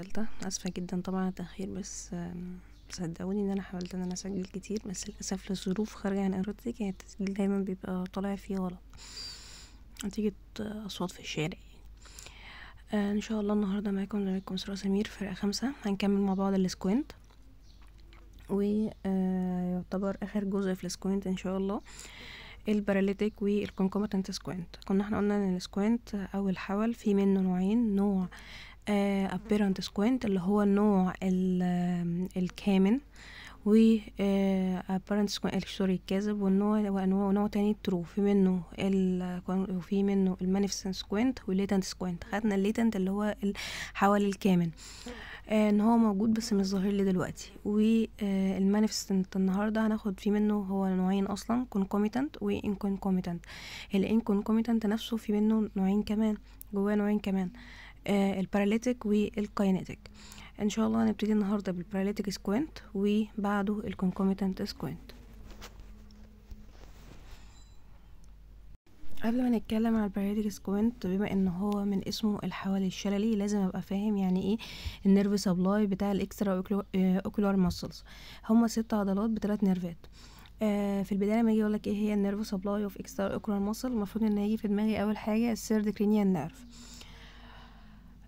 تالتة اسفة جدا طبعا على التأخير بس صدقوني ان انا حاولت ان انا اسجل كتير بس للاسف لظروف خارجة عن ارادتي كان التسجيل دايما بيبقى طالع فيه غلط نتيجة آه، اصوات في الشارع آه، ان شاء الله النهاردة معاكم زميلكم سراء سمير فرقة خمسة هنكمل مع بعض السكوينت ويعتبر آه، اخر جزء في السكوينت ان شاء الله الباراليتيك والكونكومتنت سكوينت كنا احنا قلنا ان السكوينت او الحول في منه نوعين نوع ابيرنت آه، سكوينت اللي هو النوع الكامن و ابيرنت سكوينت سوري الكاذب والنوع وانواع ونوع تاني ترو في منه ال وفي منه المانيفيسنت سكوينت والليتنت سكوينت خدنا الليتنت اللي هو حوالي الكامن آه، ان هو موجود بس مش ظاهر لي دلوقتي والمانيفستنت آه، النهارده هناخد فيه منه هو نوعين اصلا كونكوميتنت وانكونكوميتنت الانكونكوميتنت نفسه في منه نوعين كمان جواه نوعين كمان آه، الباراليتيك والكاينيتيك ان شاء الله هنبتدي النهارده بالباراليتيك سكوينت وبعده الكونكوميتنت سكوينت قبل ما نتكلم على الباراليتيك سكوينت بما ان هو من اسمه الحوالي الشللي لازم ابقى فاهم يعني ايه النيرف سبلاي بتاع الاكسترا آه، اوكولار ماسلز هما ست عضلات بثلاث نيرفات آه في البدايه لما يجي لك ايه هي النيرف سبلاي اوف اكسترا اوكولار ماسل المفروض ان هي في دماغي اول حاجه السيرد كرينيال نيرف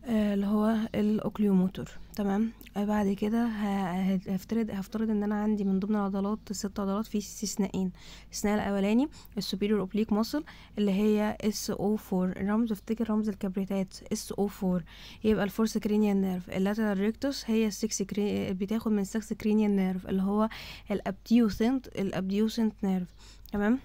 آه، اللي هو الاوكليوموتور تمام آه، بعد كده هفترض هفترض ان انا عندي من ضمن العضلات الست عضلات في استثنائين الاستثناء الاولاني السوبيريور اوبليك ماسل اللي هي اس او 4 الرمز افتكر رمز الكبريتات اس او 4 يبقى الفورس كرينيال نيرف اللاترال ريكتوس هي السكس كري... بتاخد من السكس كرينيال نيرف اللي هو الابديوسنت الابديوسنت نيرف تمام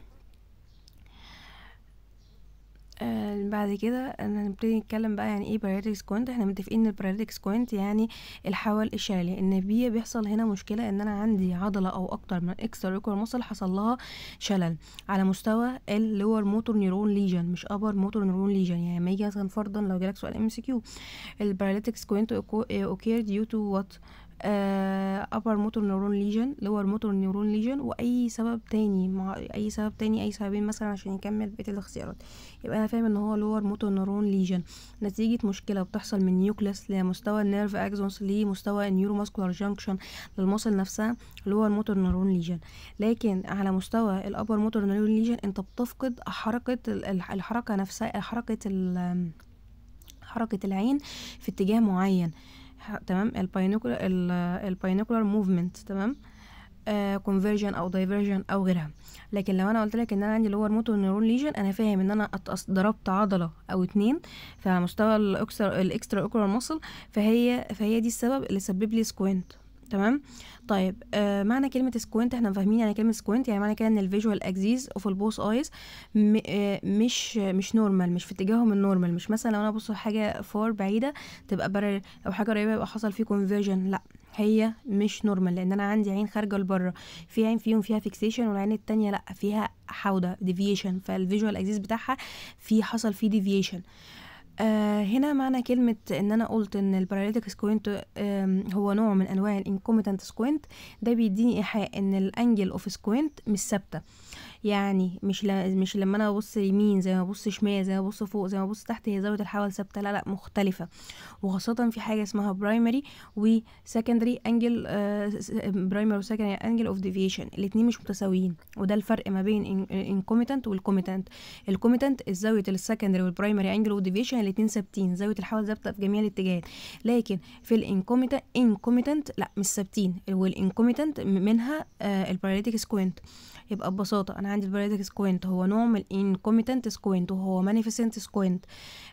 آه، بعد كده انا نبتدي نتكلم بقى يعني ايه باراليتكس كوينت احنا متفقين ان الباراليتكس كوينت يعني الحول الشالي ان بي بيحصل هنا مشكله ان انا عندي عضله او اكتر من اكس ريكور مصل حصل لها شلل على مستوى اللور موتور نيرون ليجن مش ابر موتور نيرون ليجن يعني ميجا فرضا لو جالك سؤال ام سي كيو الباراليتكس كوينت اوكير ديو تو وات آه، upper motor نيورون lesion lower motor نيورون lesion واي سبب تاني مع اي سبب تاني اي سببين مثلا عشان يكمل بقيه الاختيارات يبقى انا فاهم ان هو lower motor نيورون lesion نتيجه مشكله بتحصل من نيوكليس لمستوى النيرف اكسونس لمستوى ماسكولار جانكشن للمصل نفسها lower motor نيورون lesion لكن على مستوى الابر motor نيورون lesion انت بتفقد حركه الحركه نفسها حركه حركه العين في اتجاه معين تمام الباينوكولار موفمنت تمام كونفرجن آه، او دايفرجن او غيرها لكن لو انا قلت لك ان انا عندي لور موتور نيرون ليجن انا فاهم ان انا ضربت عضله او اتنين فمستوى الاكسترا الاكسترا اوكولار مصل فهي فهي دي السبب اللي سبب لي سكوينت تمام طيب آه معنى كلمه سكوينت احنا فاهمين يعني كلمه سكوينت يعني معنى كده ان الفيجوال اكزيز اوف البوس ايز مش مش نورمال مش في اتجاههم النورمال مش مثلا لو انا ببص لحاجه فور بعيده تبقى برر او حاجه قريبه يبقى حصل فيه كونفيرجن لا هي مش نورمال لان انا عندي عين خارجه لبره في عين فيهم فيها فيكسيشن والعين التانية لا فيها حوده ديفيشن فالفيجوال اكزيز بتاعها في حصل فيه ديفيشن آه آه هنا معنى كلمة إن أنا قلت إن الباراليتيك سكوينت هو نوع من أنواع الإنكومتنت سكوينت ده بيديني إيحاء إن الأنجل أوف سكوينت مش ثابتة يعني مش ل... مش لما انا ابص يمين زي ما ابص شمال زي ما ابص فوق زي ما ابص تحت هي زاويه الحول ثابته لا لا مختلفه وخاصه في حاجه اسمها برايمري وسكندري انجل برايمري وسكندري انجل اوف ديفيشن الاثنين مش متساويين وده الفرق ما بين الانكوميتنت والكوميتنت الكوميتنت الزاويه السكندري والبرايمري انجل اوف ديفيشن الاثنين ثابتين زاويه الحول ثابته في جميع الاتجاهات لكن في الانكوميتنت انكوميتنت لا مش ثابتين والانكوميتنت منها آه الباراليتيك سكوينت يبقى ببساطه انا عندي البريدكس سكوينت هو نوع من الانكوميتنت سكوينت وهو مانيفيسنت سكوينت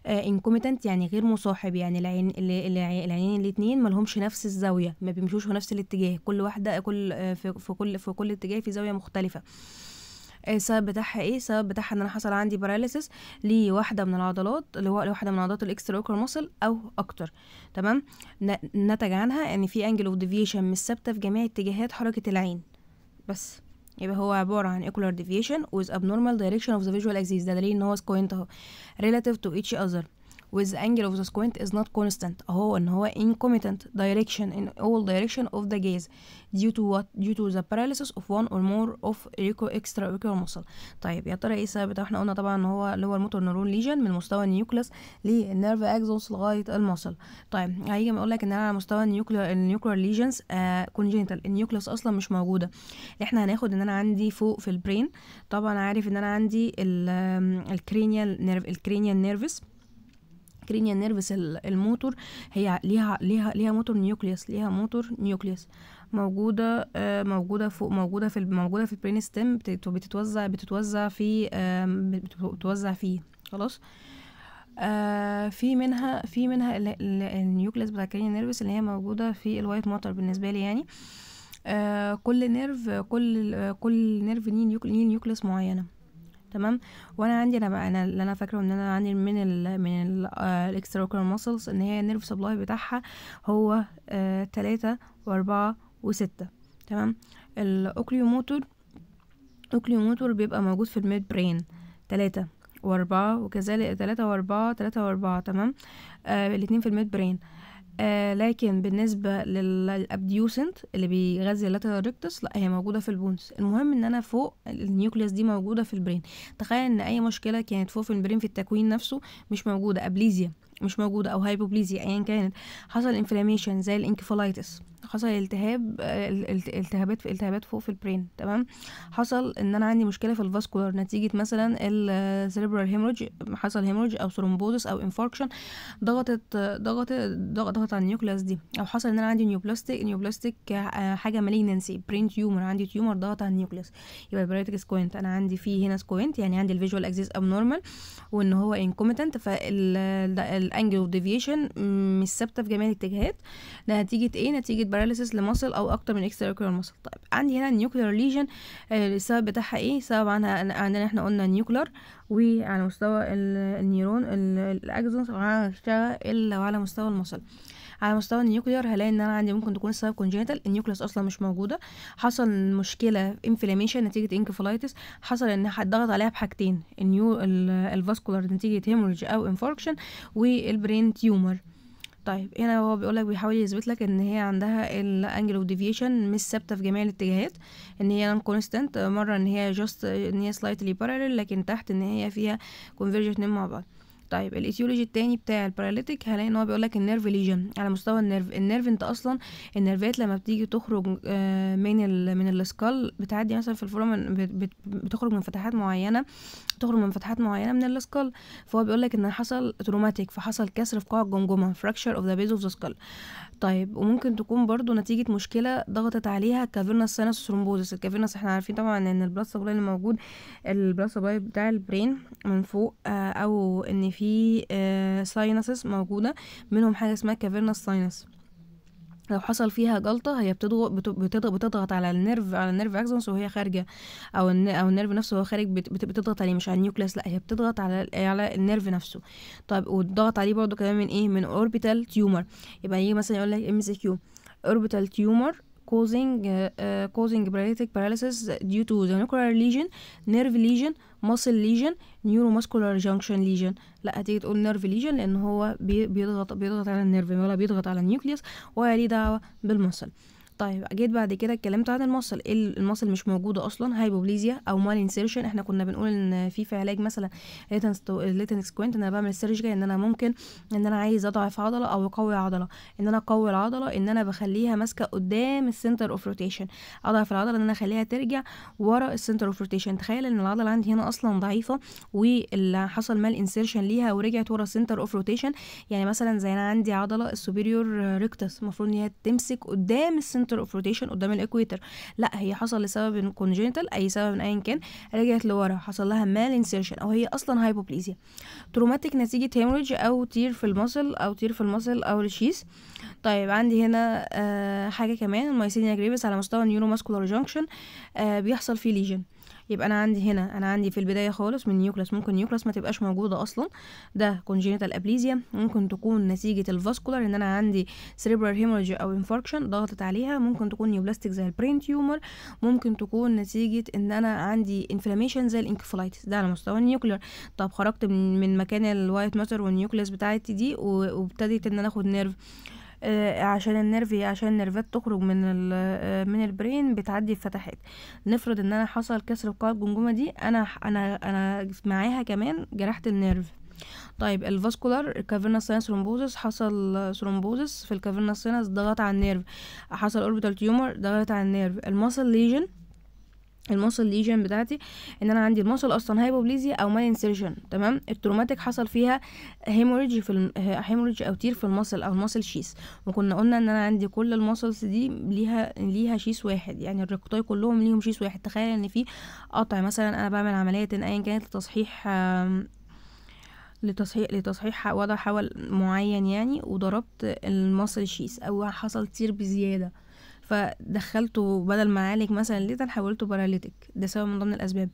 آه انكوميتنت يعني غير مصاحب يعني العين العينين الاثنين ما لهمش نفس الزاويه ما بيمشوش في نفس الاتجاه كل واحده كل آه، في, في كل في كل اتجاه في زاويه مختلفه السبب آه، بتاعها ايه السبب بتاعها ان انا حصل عندي باراليسس لواحده من العضلات اللي هو لواحده من عضلات الاكسترا اوكر ماسل او اكتر تمام نتج عنها ان في انجل اوف ديفيشن مش ثابته في جميع اتجاهات حركه العين بس يبقى هو عبارة عن ocular deviation with abnormal direction of the visual axis ده دليل ان هو سكوينت اهو relative to each other with the angle of the squint is not constant اهو ان هو incompetent direction in all direction of the gaze due to what due to the paralysis of one or more of extra ocular muscle طيب يا ترى ايه السبب احنا قلنا طبعا ان هو اللي هو الموتور نيرون ليجن من مستوى النيوكليوس للنيرف اكزوس لغايه المصل طيب هيجي يقول لك ان انا على مستوى النيوكليار النيوكليار ليجنز كونجنتال آه، كونجينيتال اصلا مش موجوده احنا هناخد ان انا عندي فوق في البرين طبعا عارف ان انا عندي الكرينيال نيرف الكرينيال نيرفس كرينيا نيرفس الموتور هي ليها ليها ليها موتور نيوكليس ليها موتور نيوكليس موجودة آه، موجودة فوق موجودة في موجودة في البرين ستيم بتتوزع بتتوزع في بتتوزع فيه خلاص آه في منها في منها النيوكليس بتاع الكرينيا نيرفس اللي هي موجودة في الوايت موتور بالنسبة لي يعني آه كل نيرف كل كل نيرف ليه نيوكليس معينة تمام وانا عندي انا بقى انا اللي انا فاكره ان انا عندي من ال من الاكستراكولار آه، ماسلز ان هي النيرف سبلاي بتاعها هو آه، تلاتة واربعة وستة تمام الاوكليو موتور بيبقى موجود في الميد برين تلاتة واربعة وكذلك تلاتة واربعة تلاتة واربعة تمام آه الاتنين في الميد برين آه لكن بالنسبه للابديوسنت اللي بيغذي اللاترال ريكتس لا هي موجوده في البونز المهم ان انا فوق النيوكليس دي موجوده في البرين تخيل ان اي مشكله كانت فوق في البرين في التكوين نفسه مش موجوده ابليزيا مش موجوده او هايبوبليزيا ايا كانت حصل انفلاميشن زي الانكفالايتس حصل التهاب التهابات في التهابات فوق في البرين تمام حصل ان انا عندي مشكله في الفاسكولار نتيجه مثلا السيريبرال هيموراج حصل هيموراج او ثرومبوزس او انفاركشن ضغطت ضغط ضغطت ضغط على النيوكلاس دي او حصل ان انا عندي نيوبلاستيك نيوبلاستيك حاجه مالينسي برين تيومر عندي تيومر ضغط على النيوكلاس يبقى البرايتك سكوينت انا عندي فيه هنا سكوينت يعني عندي الفيجوال اكسس اب نورمال وان هو انكومتنت فالانجل اوف ديفيشن مش ثابته في جميع الاتجاهات نتيجه ايه نتيجه باراليسيس لمصل او اكتر من اكستراكولار مصل طيب عندي هنا نيوكلير ليجن آه، السبب بتاعها ايه سبب عنها عندنا احنا قلنا نيوكلير وعلى مستوى النيرون الاكزون سواء هتشتغل الا وعلى مستوى المصل على مستوى النيوكلير هلاقي ان انا عندي ممكن تكون السبب كونجنتال النيوكلس اصلا مش موجوده حصل مشكله انفلاميشن نتيجه انكفلايتس حصل ان حد ضغط عليها بحاجتين النيو الفاسكولار نتيجه هيموريج او انفاركشن والبرين تيومر طيب هنا هو بيقول لك بيحاول يثبت لك ان هي عندها الانجل اوف ديفيشن مش ثابته في جميع الاتجاهات ان هي نون كونستانت مره ان هي جاست ان هي سلايتلي بارالل لكن تحت ان هي فيها كونفرجنت مع بعض طيب الايتيولوجي التاني بتاع الباراليتيك هنلاقي ان هو بيقول لك النيرف ليجن على مستوى النيرف النيرف انت اصلا النيرفات لما بتيجي تخرج آه، من ال من السكال بتعدي مثلا في الفورم بتخرج من فتحات معينه بتخرج من فتحات معينه من السكال فهو بيقول لك ان حصل تروماتيك فحصل كسر في قاع الجمجمه فراكشر اوف ذا بيز اوف ذا سكال طيب وممكن تكون برضو نتيجة مشكلة ضغطت عليها كافيرنس سينس ثرومبوزس الكافيرنس احنا عارفين طبعا ان البلاس سبلاي اللي موجود البلاس سبلاي بتاع البرين من فوق آه، او ان في ساينسز آه، موجودة منهم حاجة اسمها كافيرنس ساينس لو حصل فيها جلطه هي بتضغط بتضغط على النيرف على النيرف اكسونس وهي خارجه او او النيرف نفسه وهو خارج بتضغط عليه مش على النيوكليس لا هي بتضغط على على النيرف نفسه طيب والضغط عليه برضو كمان من ايه من اوربيتال تيومر يبقى يجي مثلا يقول لك ام اس كيو اوربيتال تيومر causing uh, causing paralytic paralysis due to the nuclear lesion nerve lesion muscle lesion neuromuscular junction lesion لا هتيجي تقول nerve lesion لان هو بيضغط بيضغط على النيرف ولا بيضغط على النيوكليوس ولا ليه دعوه بالمسل طيب جيت بعد كده اتكلمت عن المصل المصل مش موجوده اصلا هايبوبليزيا او مال انسيرشن احنا كنا بنقول ان في في علاج مثلا ليتنس كوينت ان انا بعمل سيرجري ان انا ممكن ان انا عايز اضعف عضله او اقوي عضله ان انا اقوي العضله ان انا بخليها ماسكه قدام السنتر اوف روتيشن اضعف العضله ان انا اخليها ترجع ورا السنتر اوف روتيشن تخيل ان العضله عندي هنا اصلا ضعيفه واللي حصل مال انسيرشن ليها ورجعت ورا السنتر اوف روتيشن يعني مثلا زي انا عندي عضله السوبيريور ريكتس المفروض ان هي تمسك قدام السنتر سنتر اوف روتيشن قدام الاكويتر لا هي حصل لسبب كونجينيتال اي سبب ايا كان رجعت لورا حصل لها مال انسيرشن او هي اصلا هايبوبليزيا تروماتيك نتيجه هيموريج او تير في المصل او تير في المصل او الشيس طيب عندي هنا آه حاجه كمان المايسينيا جريفيس على مستوى النيورو ماسكولار جانكشن آه بيحصل فيه ليجن يبقى انا عندي هنا انا عندي في البدايه خالص من نيوكلاس ممكن نيوكلاس ما تبقاش موجوده اصلا ده كونجينيتال ابليزيا ممكن تكون نتيجه الفاسكولار ان انا عندي سريبرال هيموراج او انفاركشن ضغطت عليها ممكن تكون نيوبلاستيك زي البرين تيومر ممكن تكون نتيجه ان انا عندي انفلاميشن زي الانكفلايتس ده على مستوى النيوكلير طب خرجت من مكان الوايت ماتر والنيوكلاس بتاعتي دي وابتديت ان انا اخد نيرف آه، عشان النيرف عشان النيرفات تخرج من آه، من البرين بتعدي فتحات نفرض ان انا حصل كسر في قاع الجمجمه دي انا انا انا معاها كمان جرحت النيرف طيب الفاسكولار كافيرنس ساينس رومبوزس حصل ثرومبوزس في الكافيرنس ساينس ضغط على النيرف حصل اوربيتال تيومر ضغط على النيرف الماسل ليجن الموصل ليجن بتاعتي ان انا عندي الموصل اصلا هايبوبليزيا او ماي انسيرشن تمام التروماتيك حصل فيها هيموريج في الم... هيموريج او تير في الموصل او الموصل شيس وكنا قلنا ان انا عندي كل الموصلز دي ليها ليها شيس واحد يعني الركتاي كلهم ليهم شيس واحد تخيل ان في قطع مثلا انا بعمل عمليه ايا كانت لتصحيح لتصحيح لتصحيح وضع حول معين يعني وضربت الموصل شيس او حصل تير بزياده فدخلته بدل ما عالج مثلا ليتر حولته باراليتيك ده سبب من ضمن الاسباب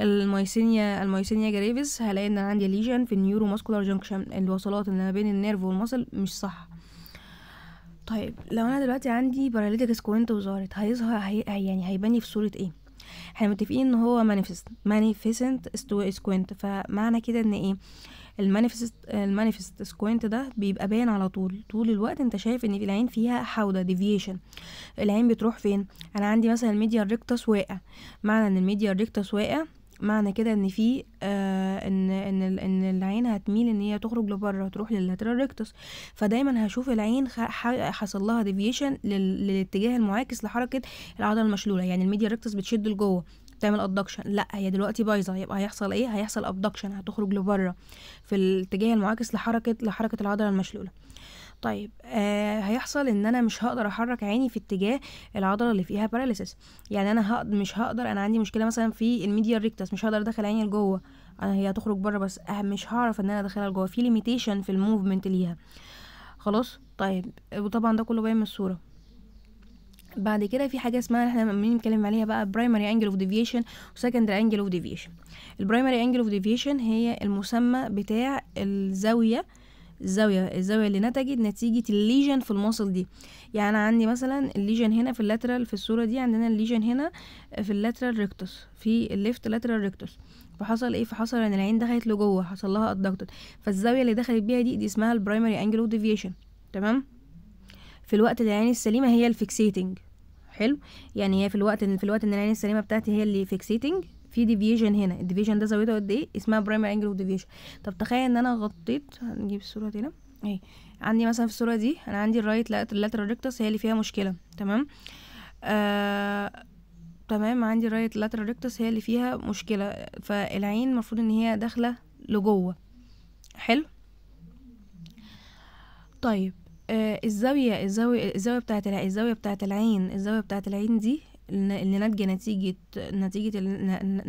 المايسينيا المايسينيا جريفيس هلاقي ان انا عندي ليجن في النيورو ماسكولار جنكشن الوصلات اللي ما بين النيرف والمصل مش صح طيب لو انا دلوقتي عندي باراليتيك سكوينت وظهرت هيظهر هي يعني هيبان في صوره ايه احنا متفقين ان هو مانيفست مانيفيسنت سكوينت فمعنى كده ان ايه المانيفست المانيفست سكوينت ده بيبقى باين على طول طول الوقت انت شايف ان العين فيها حوده ديفيشن العين بتروح فين انا عندي مثلا الميديا ريكتس واقع معنى ان الميديا ريكتس واقع معنى كده ان في آه ان ان ان العين هتميل ان هي تخرج لبره تروح لللاترال ريكتس فدايما هشوف العين حصل لها ديفيشن للاتجاه المعاكس لحركه العضله المشلوله يعني الميديا ريكتس بتشد لجوه تعمل ابدكشن لا هي دلوقتي بايظه يبقى هيحصل ايه هيحصل ابدكشن هتخرج لبره في الاتجاه المعاكس لحركه لحركه العضله المشلوله طيب آه هيحصل ان انا مش هقدر احرك عيني في اتجاه العضله اللي فيها باراليسس يعني انا هقد مش هقدر انا عندي مشكله مثلا في الميديا ريكتس مش هقدر ادخل عيني لجوه انا هي هتخرج بره بس آه مش هعرف ان انا ادخلها لجوه في ليميتيشن في الموفمنت ليها خلاص طيب وطبعا ده كله باين من الصوره بعد كده في حاجه اسمها احنا بنتكلم عليها بقى برايمري انجل اوف ديفيشن وسكندري انجل اوف ديفيشن البرايمري انجل اوف ديفيشن هي المسمى بتاع الزاويه الزاويه الزاويه اللي نتجت نتيجه الليجن في المصل دي يعني عندي مثلا الليجن هنا في اللاترال في الصوره دي عندنا الليجن هنا في اللاترال ريكتوس في الليفت لاترال ريكتوس فحصل ايه فحصل ان العين دخلت لجوه حصل لها ادكتد فالزاويه اللي دخلت بيها دي دي اسمها البرايمري انجل اوف ديفيشن تمام في الوقت العين السليمه هي الفيكسيتنج حلو يعني هي في الوقت في الوقت ان العين السليمه بتاعتي هي اللي فيكسيتنج في ديفيجن هنا الديفيجن ده زاويته قد ايه اسمها برايمر انجل اوف ديفيجن طب تخيل ان انا غطيت هنجيب الصوره هنا اهي عندي مثلا في الصوره دي انا عندي الرايت لاترال ريكتس هي اللي فيها مشكله تمام آه تمام عندي الرايت لاترال ريكتس هي اللي فيها مشكله فالعين المفروض ان هي داخله لجوه حلو طيب آه، الزاوية الزاوية الزاوية بتاعة الزاوية بتاعة العين الزاوية بتاعة العين دي اللي ناتجة نتيجة نتيجة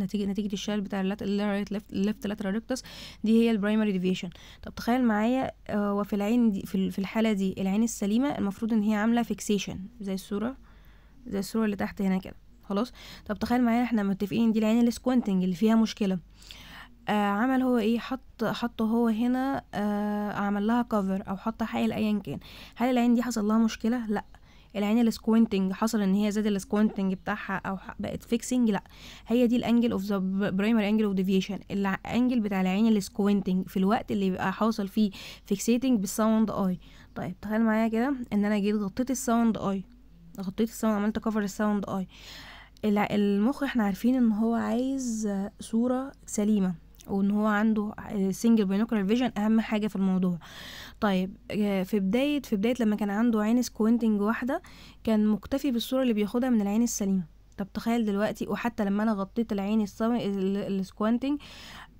نتيجة نتيجة الشال بتاع الرايت ليفت لاترال ريكتس دي هي البرايمري ديفيشن طب تخيل معايا آه، هو وفي العين دي في الحالة دي العين السليمة المفروض ان هي عاملة فيكسيشن زي الصورة زي الصورة اللي تحت هنا كده خلاص طب تخيل معايا احنا متفقين دي العين السكوانتنج اللي فيها مشكلة آه عمل هو ايه حط حطه هو هنا آه عمل لها كفر او حط حائل ايا كان هل العين دي حصل لها مشكله لا العين السكوينتنج حصل ان هي زاد السكوينتنج بتاعها او بقت فيكسنج لا هي دي الانجل اوف ذا برايمري انجل اوف ديفيشن الانجل بتاع العين السكوينتنج في الوقت اللي بيبقى حاصل فيه فيكسيتنج بالساوند اي طيب تخيل معايا كده ان انا جيت غطيت الساوند اي غطيت الساوند عملت كفر الساوند اي المخ احنا عارفين ان هو عايز صوره سليمه وان هو عنده سنجل بينوكلر فيجن اهم حاجه في الموضوع طيب آه، في بدايه في بدايه لما كان عنده عين سكوينتنج واحده كان مكتفي بالصوره اللي بياخدها من العين السليمه طب تخيل دلوقتي وحتى لما انا غطيت العين السمي السكوانتنج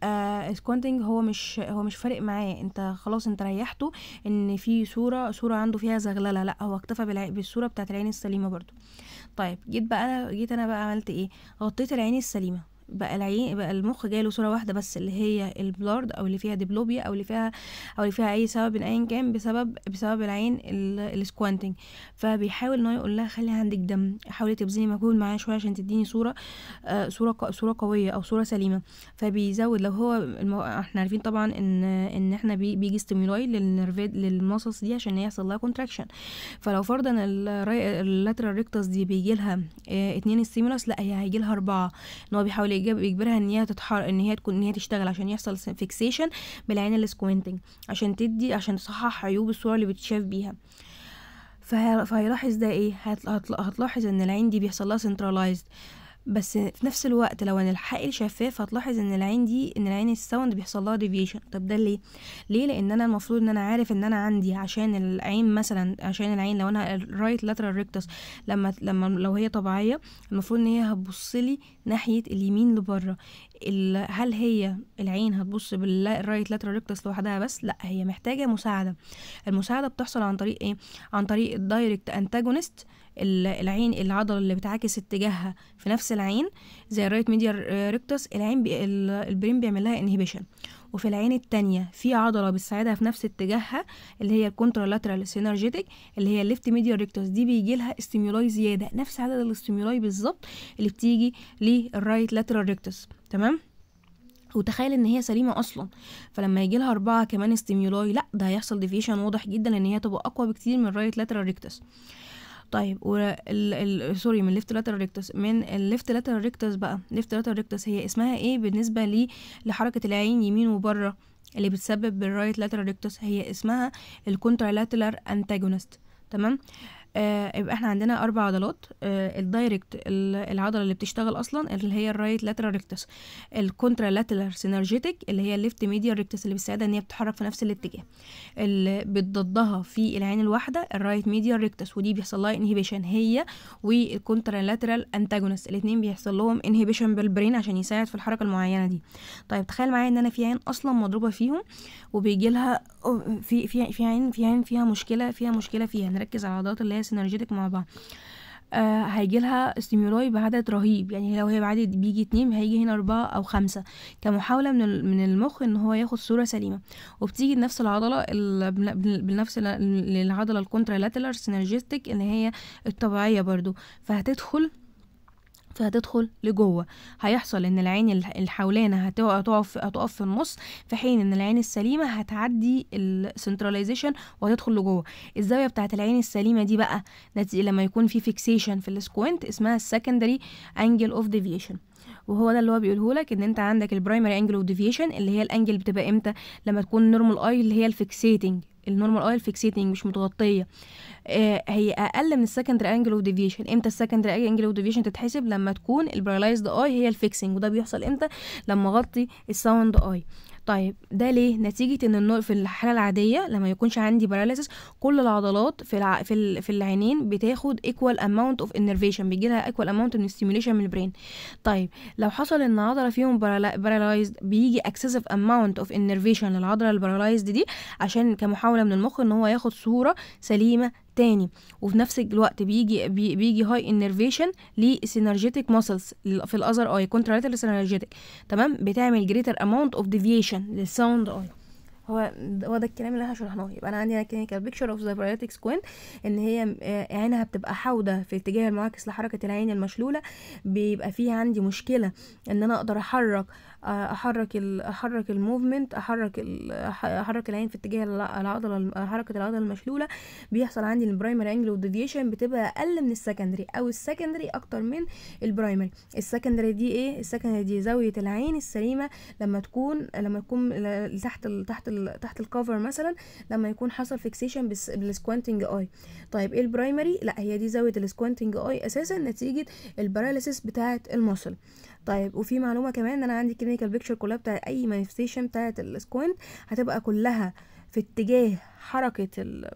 آه سكوانتنج هو مش هو مش فارق معاه انت خلاص انت ريحته ان في صوره صوره عنده فيها زغلله لا هو اكتفى بالصوره بتاعت العين السليمه برضو طيب جيت بقى انا جيت انا بقى عملت ايه غطيت العين السليمه بقى العين بقى المخ جاي له صوره واحده بس اللي هي البلورد او اللي فيها ديبلوبيا او اللي فيها او اللي فيها اي سبب ايا كان بسبب بسبب العين السكوانتنج فبيحاول ان هو يقول لها خلي عندك دم حاولي تبذلي مجهود معايا شويه عشان تديني صوره آه صوره صوره قويه او صوره سليمه فبيزود لو هو المو... احنا عارفين طبعا ان ان احنا بي... بيجي ستيمولاي للنرفيد للمصص دي عشان يحصل لها كونتراكشن فلو فرضا اللاترال ريكتس دي بيجي لها آه، اتنين ستيمولاس لا هي هيجي لها اربعه ان هو بيحاول اللي بيجبرها ان هي تتحر ان هي تكون ان هي تشتغل عشان يحصل فيكسيشن بالعين السكوينتنج عشان تدي عشان تصحح عيوب الصوره اللي بتشاف بيها فهيلاحظ ده ايه هتلاحظ ان العين دي بيحصل لها سنتراليزد بس في نفس الوقت لو انا الحقي الشفاف هتلاحظ ان العين دي ان العين الساوند بيحصل لها ديفيشن طب ده ليه ليه لان انا المفروض ان انا عارف ان انا عندي عشان العين مثلا عشان العين لو انا الرايت لاترال ريكتس لما لما لو هي طبيعيه المفروض ان هي هتبص لي ناحيه اليمين لبره هل هي العين هتبص بالرايت لاترال ريكتس لوحدها بس لا هي محتاجه مساعده المساعده بتحصل عن طريق ايه عن طريق الدايركت انتاجونست العين العضله اللي بتعاكس اتجاهها في نفس العين زي الرايت ميديا ريكتوس العين بي البرين بيعمل لها انهبيشن وفي العين التانية في عضلة بتساعدها في نفس اتجاهها اللي هي الكونترالاترال سينرجيتك اللي هي الليفت ميديا ريكتوس دي بيجي لها استيمولاي زيادة نفس عدد الاستيمولاي بالظبط اللي بتيجي للرايت لاترال ريكتوس تمام وتخيل ان هي سليمه اصلا فلما يجي لها اربعه كمان استيمولاي لا ده هيحصل ديفيشن واضح جدا ان هي تبقى اقوى بكتير من الرايت لاترال ريكتس طيب سوري من الليفت لاتر ريكتس من الليفت لاتر ريكتس بقى الليفت لاتر ريكتس هي اسمها ايه بالنسبه لي لحركه العين يمين وبره اللي بتسبب بالرايت لاتر ريكتس هي اسمها الكونترا لاتر انتاجونست تمام آه يبقى احنا عندنا اربع عضلات آه الدايركت العضله اللي بتشتغل اصلا اللي هي الرايت لاترال ريكتس الكونترا لاترال سينرجيتك اللي هي الليفت ميديال ريكتس اللي بتساعدها ان هي بتتحرك في نفس الاتجاه اللي بتضدها في العين الواحده الرايت ميديال ريكتس ودي بيحصل لها انهيبيشن هي والكونترا لاترال انتاجونست الاثنين بيحصل لهم انهيبيشن بالبرين عشان يساعد في الحركه المعينه دي طيب تخيل معايا ان انا في عين اصلا مضروبه فيهم وبيجي لها في في في عين في عين فيها مشكله فيها مشكله فيها نركز على العضلات اللي هي سينرجيتك مع بعض آه، هيجي لها استيمولاي بعدد رهيب يعني لو هي بعدد بيجي اتنين هيجي هنا اربعة او خمسة كمحاولة من من المخ ان هو ياخد صورة سليمة وبتيجي لنفس العضلة بنفس العضلة الكونترالاتلر سينرجيستيك اللي هي الطبيعية برضو فهتدخل فهتدخل لجوه هيحصل ان العين اللي حوالينا هتقف هتقف في النص في حين ان العين السليمه هتعدي السنتراليزيشن وهتدخل لجوه الزاويه بتاعه العين السليمه دي بقى لما يكون في فيكسيشن في السكوينت اسمها السكندري انجل اوف ديفيشن وهو ده اللي هو بيقوله لك ان انت عندك البرايمري انجل اوف ديفيشن اللي هي الانجل بتبقى امتى لما تكون نورمال اي اللي هي الفيكسيتنج النورمال اويل فيكسيتنج مش متغطيه آه، هي اقل من السكندري انجل اوف ديفيشن امتى السكندري انجل اوف ديفيشن تتحسب لما تكون البارالايزد اي هي الفيكسنج وده بيحصل امتى لما اغطي الساوند اي طيب ده ليه نتيجه ان النور في الحاله العاديه لما يكونش عندي باراليسيس كل العضلات في الع... في, ال... في العينين بتاخد ايكوال اماونت اوف انرفيشن بيجي لها ايكوال اماونت من الستيميوليشن من البرين طيب لو حصل ان عضله فيهم بارالايزد بيجي اكسسيف اماونت اوف انرفيشن للعضله البارالايزد دي عشان كمحاوله من المخ ان هو ياخد صوره سليمه تاني وفي نفس الوقت بيجي بيجي هاي انرفيشن لسينرجيتك ماسلز في الاذر اي كونترالتر سينرجيتك تمام بتعمل جريتر اماونت اوف ديفيشن للساوند اي هو هو ده الكلام اللي احنا شرحناه يبقى انا عندي هنا كلينيكال بيكتشر اوف ذا سكوين ان هي آه، عينها بتبقى حوده في اتجاه المعاكس لحركه العين المشلوله بيبقى فيه عندي مشكله ان انا اقدر احرك احرك الـ احرك الموفمنت احرك احرك العين في اتجاه العضله حركه العضله المشلوله بيحصل عندي البرايمري انجل ديفيشن بتبقى اقل من السكندري او السكندري اكتر من البرايمري السكندري دي ايه السكندري دي زاويه العين السليمه لما تكون لما تكون تحت الـ تحت الـ تحت الكفر مثلا لما يكون حصل فيكسيشن بالسكوانتنج اي طيب ايه البرايمري لا هي دي زاويه السكوانتنج اي اساسا نتيجه الباراليسيس بتاعه المصل طيب وفي معلومه كمان ان انا عندي كلينيكال بيكتشر كلها بتاع اي مانيفستيشن بتاعه السكوينت هتبقى كلها في اتجاه حركه ال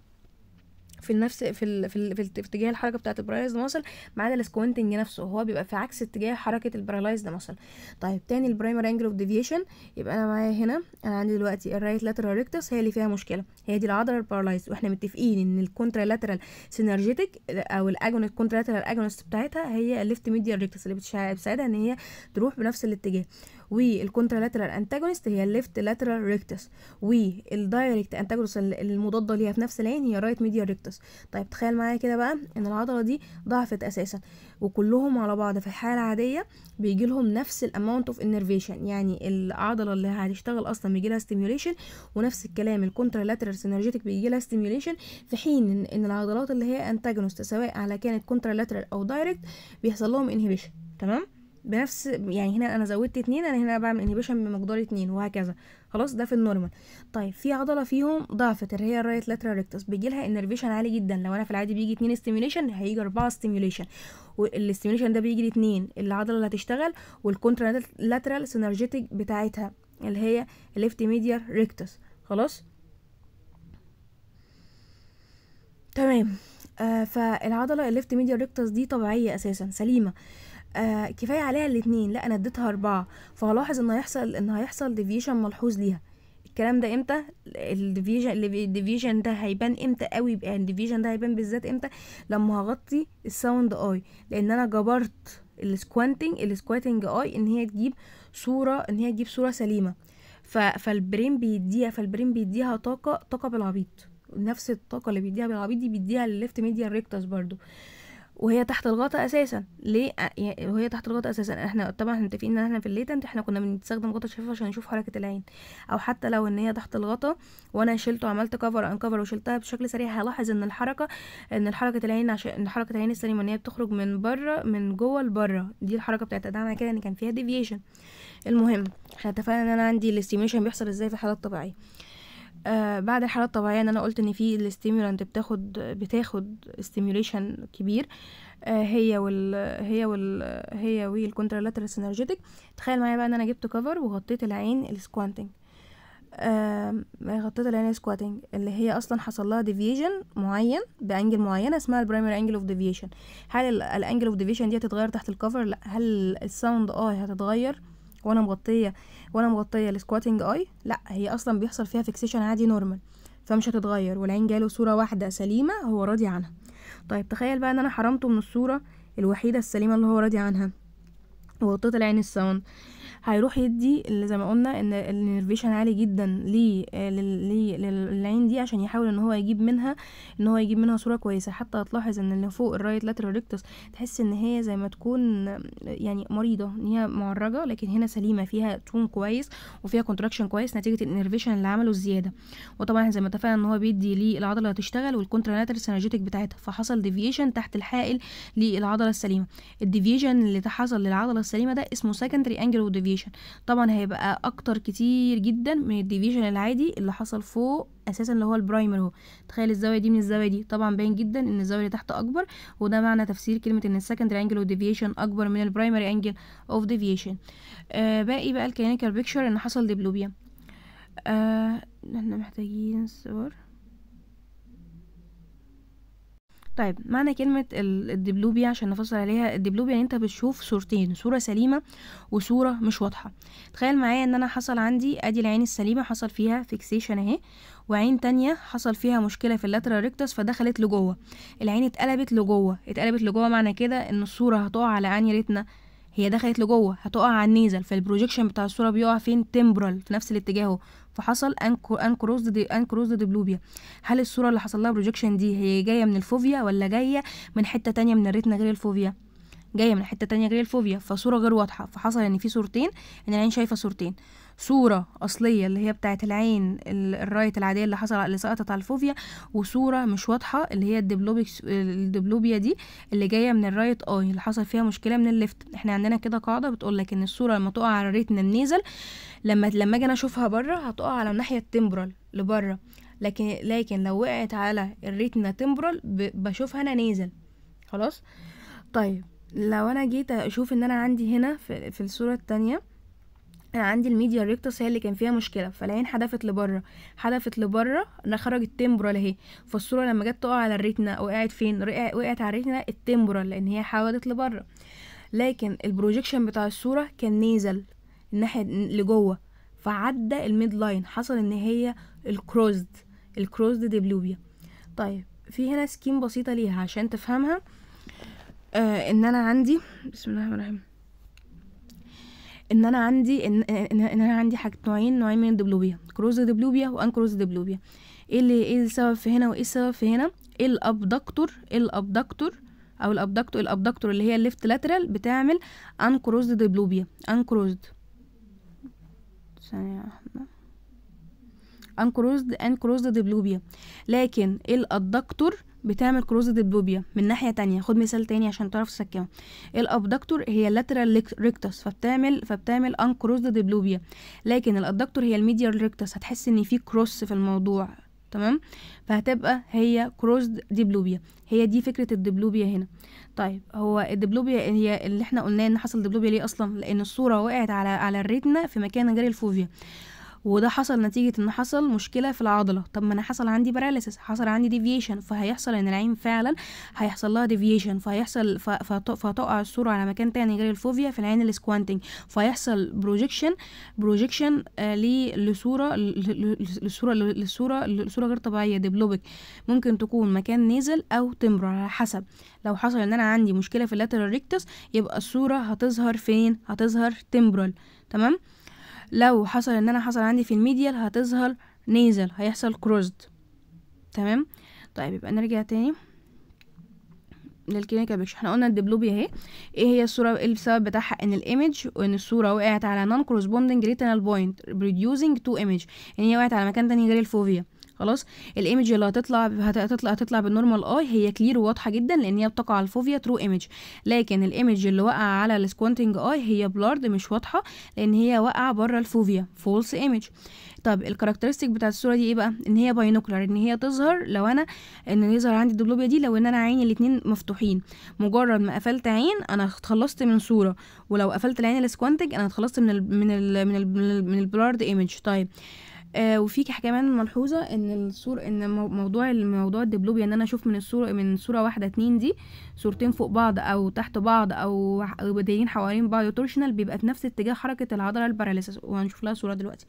في النفس في ال... في, ال... في, ال... في اتجاه الحركه بتاعه البرايز ماسل ما عدا السكوينتنج نفسه هو بيبقى في عكس اتجاه حركه البارالايزد ماسل طيب تاني البرايمر انجل اوف ديفيشن يبقى انا معايا هنا انا عندي دلوقتي الرايت لاترال ريكتس هي اللي فيها مشكله هي دي العضله البرايز واحنا متفقين ان الكونترا لاترال سينرجيتك او الاجون الكونترا لاترال اجونست بتاعتها هي الليفت ميديال ريكتس اللي بتساعدها ان هي تروح بنفس الاتجاه والكونترالاترال انتاجونست هي الليفت لاترال ريكتس والدايركت انتاجونست المضاده ليها في نفس العين هي رايت ميديا ريكتس طيب تخيل معايا كده بقى ان العضله دي ضعفت اساسا وكلهم على بعض في الحاله العاديه بيجي لهم نفس الاماونت اوف انرفيشن يعني العضله اللي هتشتغل اصلا بيجي لها ستيميوليشن ونفس الكلام الكونترالاترال سينرجيتك بيجي لها ستيميوليشن في حين ان العضلات اللي هي انتاجونست سواء على كانت كونترالاترال او دايركت بيحصل لهم انهبيشن تمام بنفس يعني هنا انا زودت اتنين انا هنا بعمل انهبيشن بمقدار اتنين وهكذا خلاص ده في النورمال طيب في عضله فيهم ضعفت اللي هي الرايت لاترال ريكتس بيجي لها انرفيشن عالي جدا لو انا في العادي بيجي اتنين ستيميوليشن هيجي اربعه ستيميوليشن والاستيميوليشن ده بيجي لاتنين العضله اللي هتشتغل والكونترا لاترال سينرجيتك بتاعتها اللي هي الليفت ميديال ريكتس خلاص تمام آه فالعضله الليفت ميديال ريكتس دي طبيعيه اساسا سليمه آه كفايه عليها الاتنين لا انا اديتها اربعه فهلاحظ ان هيحصل ان هيحصل ديفيشن ملحوظ ليها الكلام ده امتى الديفيجن الديفيجن ده هيبان امتى قوي يعني الديفيجن ده هيبان بالذات امتى لما هغطي الساوند اي لان انا جبرت السكوانتنج السكواتنج اي ان هي تجيب صوره ان هي تجيب صوره سليمه فالبرين بيديها فالبرين بيديها طاقه طاقه بالعبيط نفس الطاقه اللي بيديها بالعبيط دي بيديها للليفت ميديا ريكتس برضو وهي تحت الغطاء اساسا ليه يعني وهي تحت الغطاء اساسا احنا طبعا احنا متفقين ان احنا في الليتنت احنا كنا بنستخدم غطاء شفاف عشان نشوف حركه العين او حتى لو ان هي تحت الغطاء وانا شلته وعملت كفر ان كفر وشلتها بشكل سريع هلاحظ ان الحركه ان حركه العين عشان حركه العين السليمه ان هي بتخرج من بره من جوه لبره دي الحركه بتاعت معنى كده ان كان فيها ديفيشن المهم احنا اتفقنا ان انا عندي الاستيميشن بيحصل ازاي في الحاله الطبيعيه آه بعد الحاله الطبيعيه ان انا قلت ان في الاستيمولانت بتاخد بتاخد ستيموليشن كبير آه هي وال هي وال هي والكونترالاترال سينرجيتك تخيل معايا بقى ان انا جبت كفر وغطيت العين السكوانتنج آه غطيت العين سكواتنج اللي هي اصلا حصل لها ديفيجن معين بانجل معينه اسمها البرايمري انجل اوف ديفيشن هل الانجل اوف ديفيشن دي هتتغير تحت الكفر لا هل الساوند اه هتتغير وانا مغطيه وانا مغطيه السكواتنج اي لا هي اصلا بيحصل فيها فيكسيشن عادي نورمال فمش هتتغير والعين جاله صوره واحده سليمه هو راضي عنها طيب تخيل بقى ان انا حرمته من الصوره الوحيده السليمه اللي هو راضي عنها وغطيت العين الساوند هيروح يدي اللي زي ما قلنا ان النيرفيشن عالي جدا آه، ليه للعين دي عشان يحاول ان هو يجيب منها ان هو يجيب منها صوره كويسه حتى هتلاحظ ان اللي فوق الرايت لاترال ريكتس تحس ان هي زي ما تكون يعني مريضه ان هي معرجه لكن هنا سليمه فيها تون كويس وفيها كونتراكشن كويس نتيجه النيرفيشن اللي عمله الزياده وطبعا زي ما اتفقنا ان هو بيدي للعضله تشتغل والكونترالاتر سينرجيتك بتاعتها فحصل ديفيشن تحت الحائل للعضله السليمه الديفيشن اللي حصل للعضله السليمه ده اسمه سكندري انجل ديفيشن الديفيشن طبعا هيبقى اكتر كتير جدا من الديفيشن العادي اللي حصل فوق اساسا اللي هو البرايمر اهو تخيل الزاويه دي من الزاويه دي طبعا باين جدا ان الزاويه اللي تحت اكبر وده معنى تفسير كلمه ان السكند انجل والديفيشن اكبر من البرايمري انجل اوف ديفيشن باقي بقى الكلينيكال بيكتشر ان حصل ديبلوبيا آه احنا محتاجين صور طيب معنى كلمة الدبلوبيا عشان نفصل عليها الدبلوبيا يعني انت بتشوف صورتين صورة سليمة وصورة مش واضحة تخيل معايا ان انا حصل عندي ادي العين السليمة حصل فيها فيكسيشن اهي وعين تانية حصل فيها مشكلة في اللاترا ريكتس فدخلت لجوه العين اتقلبت لجوه اتقلبت لجوه معنى كده ان الصورة هتقع على اني ريتنا هي دخلت لجوه هتقع على النيزل فالبروجيكشن بتاع الصورة بيقع فين تمبرال في نفس الاتجاه فحصل انكروزد دي انكروزد بلوبيا هل الصوره اللي حصل لها بروجكشن دي هي جايه من الفوفيا ولا جايه من حته تانية من الريتنا غير الفوفيا جايه من حته تانية غير الفوفيا فصوره غير واضحه فحصل ان يعني في صورتين ان العين شايفه صورتين صورة أصلية اللي هي بتاعة العين الرايت العادية اللي حصل اللي سقطت على الفوفيا وصورة مش واضحة اللي هي الدبلوبيا دي اللي جاية من الرايت اي آه، اللي حصل فيها مشكلة من الليفت احنا عندنا كده قاعدة بتقول لك ان الصورة لما تقع على الريتنا النيزل لما لما اجي انا اشوفها بره هتقع على الناحية التمبرال لبره لكن لكن لو وقعت على الريتنا تمبرال بشوفها انا نيزل خلاص طيب لو انا جيت اشوف ان انا عندي هنا في, في الصوره التانية انا عندي الميديا ريكتوس هي اللي كان فيها مشكله فالعين حدفت لبره حدفت لبره انا خرجت التمبرال اهي فالصوره لما جت تقع على الريتنا وقعت فين وقعت على الريتنا التمبرال لان هي حودت لبره لكن البروجيكشن بتاع الصوره كان نيزل الناحيه لجوه فعدى الميد لاين حصل ان هي الكروزد الكروزد ديبلوبيا طيب في هنا سكيم بسيطه ليها عشان تفهمها آه ان انا عندي بسم الله الرحمن الرحيم ان انا عندي ان, إن, انا عندي حاجه نوعين نوعين من الدبلوبيا كروز دبلوبيا وان كروز دبلوبيا ايه اللي ايه السبب في هنا وايه السبب في هنا ايه الابدكتور إيه الابدكتور او الابدكتور الابدكتور اللي هي الليفت لاترال بتعمل ان كروز دبلوبيا ان كروز ثانيه واحده ان كروز دبلوبيا لكن إيه الادكتور بتعمل كروزد البوبيا من ناحيه تانية خد مثال تاني عشان تعرف تسكنه الابدكتور هي lateral rectus فبتعمل فبتعمل ان كروزد البوبيا لكن الابدكتور هي الميديال ريكتس هتحس ان في كروس في الموضوع تمام فهتبقى هي كروزد ديبلوبيا هي دي فكره الدبلوبيا هنا طيب هو الدبلوبيا هي اللي احنا قلناه ان حصل دبلوبيا ليه اصلا لان الصوره وقعت على على الريتنا في مكان غير الفوفيا وده حصل نتيجة ان حصل مشكلة في العضلة طب ما انا حصل عندي باراليسيس حصل عندي ديفيشن فهيحصل ان العين فعلا هيحصل لها ديفيشن فهيحصل فتقع الصورة على مكان تاني غير الفوفيا في العين السكوانتنج فهيحصل بروجيكشن بروجيكشن لصورة للصورة لصورة للصورة غير طبيعية ديبلوبك ممكن تكون مكان نيزل او تمبر على حسب لو حصل ان انا عندي مشكلة في اللاترال ريكتس يبقى الصورة هتظهر فين هتظهر تمبرال تمام لو حصل ان انا حصل عندي في الميديال هتظهر نيزل هيحصل كروزد تمام طيب يبقى نرجع تاني للكلينيكال بيكتشر احنا قلنا الدبلوبيا اهي ايه هي الصوره ايه السبب بتاعها ان الايمج وان الصوره وقعت على نون كورسبوندنج ريتينال بوينت بريديوسنج تو ايمج ان هي وقعت على مكان تاني غير الفوفيا خلاص الايمج اللي هتطلع هتطلع هتطلع بالنورمال اي هي كلير وواضحه جدا لان هي بتقع على الفوفيا ترو ايمج لكن الايمج اللي واقعه على السكوانتنج اي هي بلارد مش واضحه لان هي واقعه بره الفوفيا فولس ايمج طب الكاركترستيك بتاعت الصوره دي ايه بقى ان هي باينوكلر ان هي تظهر لو انا ان يظهر عندي الدبلوبيا دي لو ان انا عيني الاتنين مفتوحين مجرد ما قفلت عين انا اتخلصت من صوره ولو قفلت العين السكوانتنج انا اتخلصت من ال من ال من ال من, ال من البلارد ايمج طيب آه وفي كمان ملحوظه ان الصور ان موضوع الموضوع الدبلوبيا ان انا اشوف من الصوره من صوره واحده اتنين دي صورتين فوق بعض او تحت بعض او بدايين حوالين بعض تورشنال بيبقى في نفس اتجاه حركه العضله الباراليسس وهنشوف لها صوره دلوقتي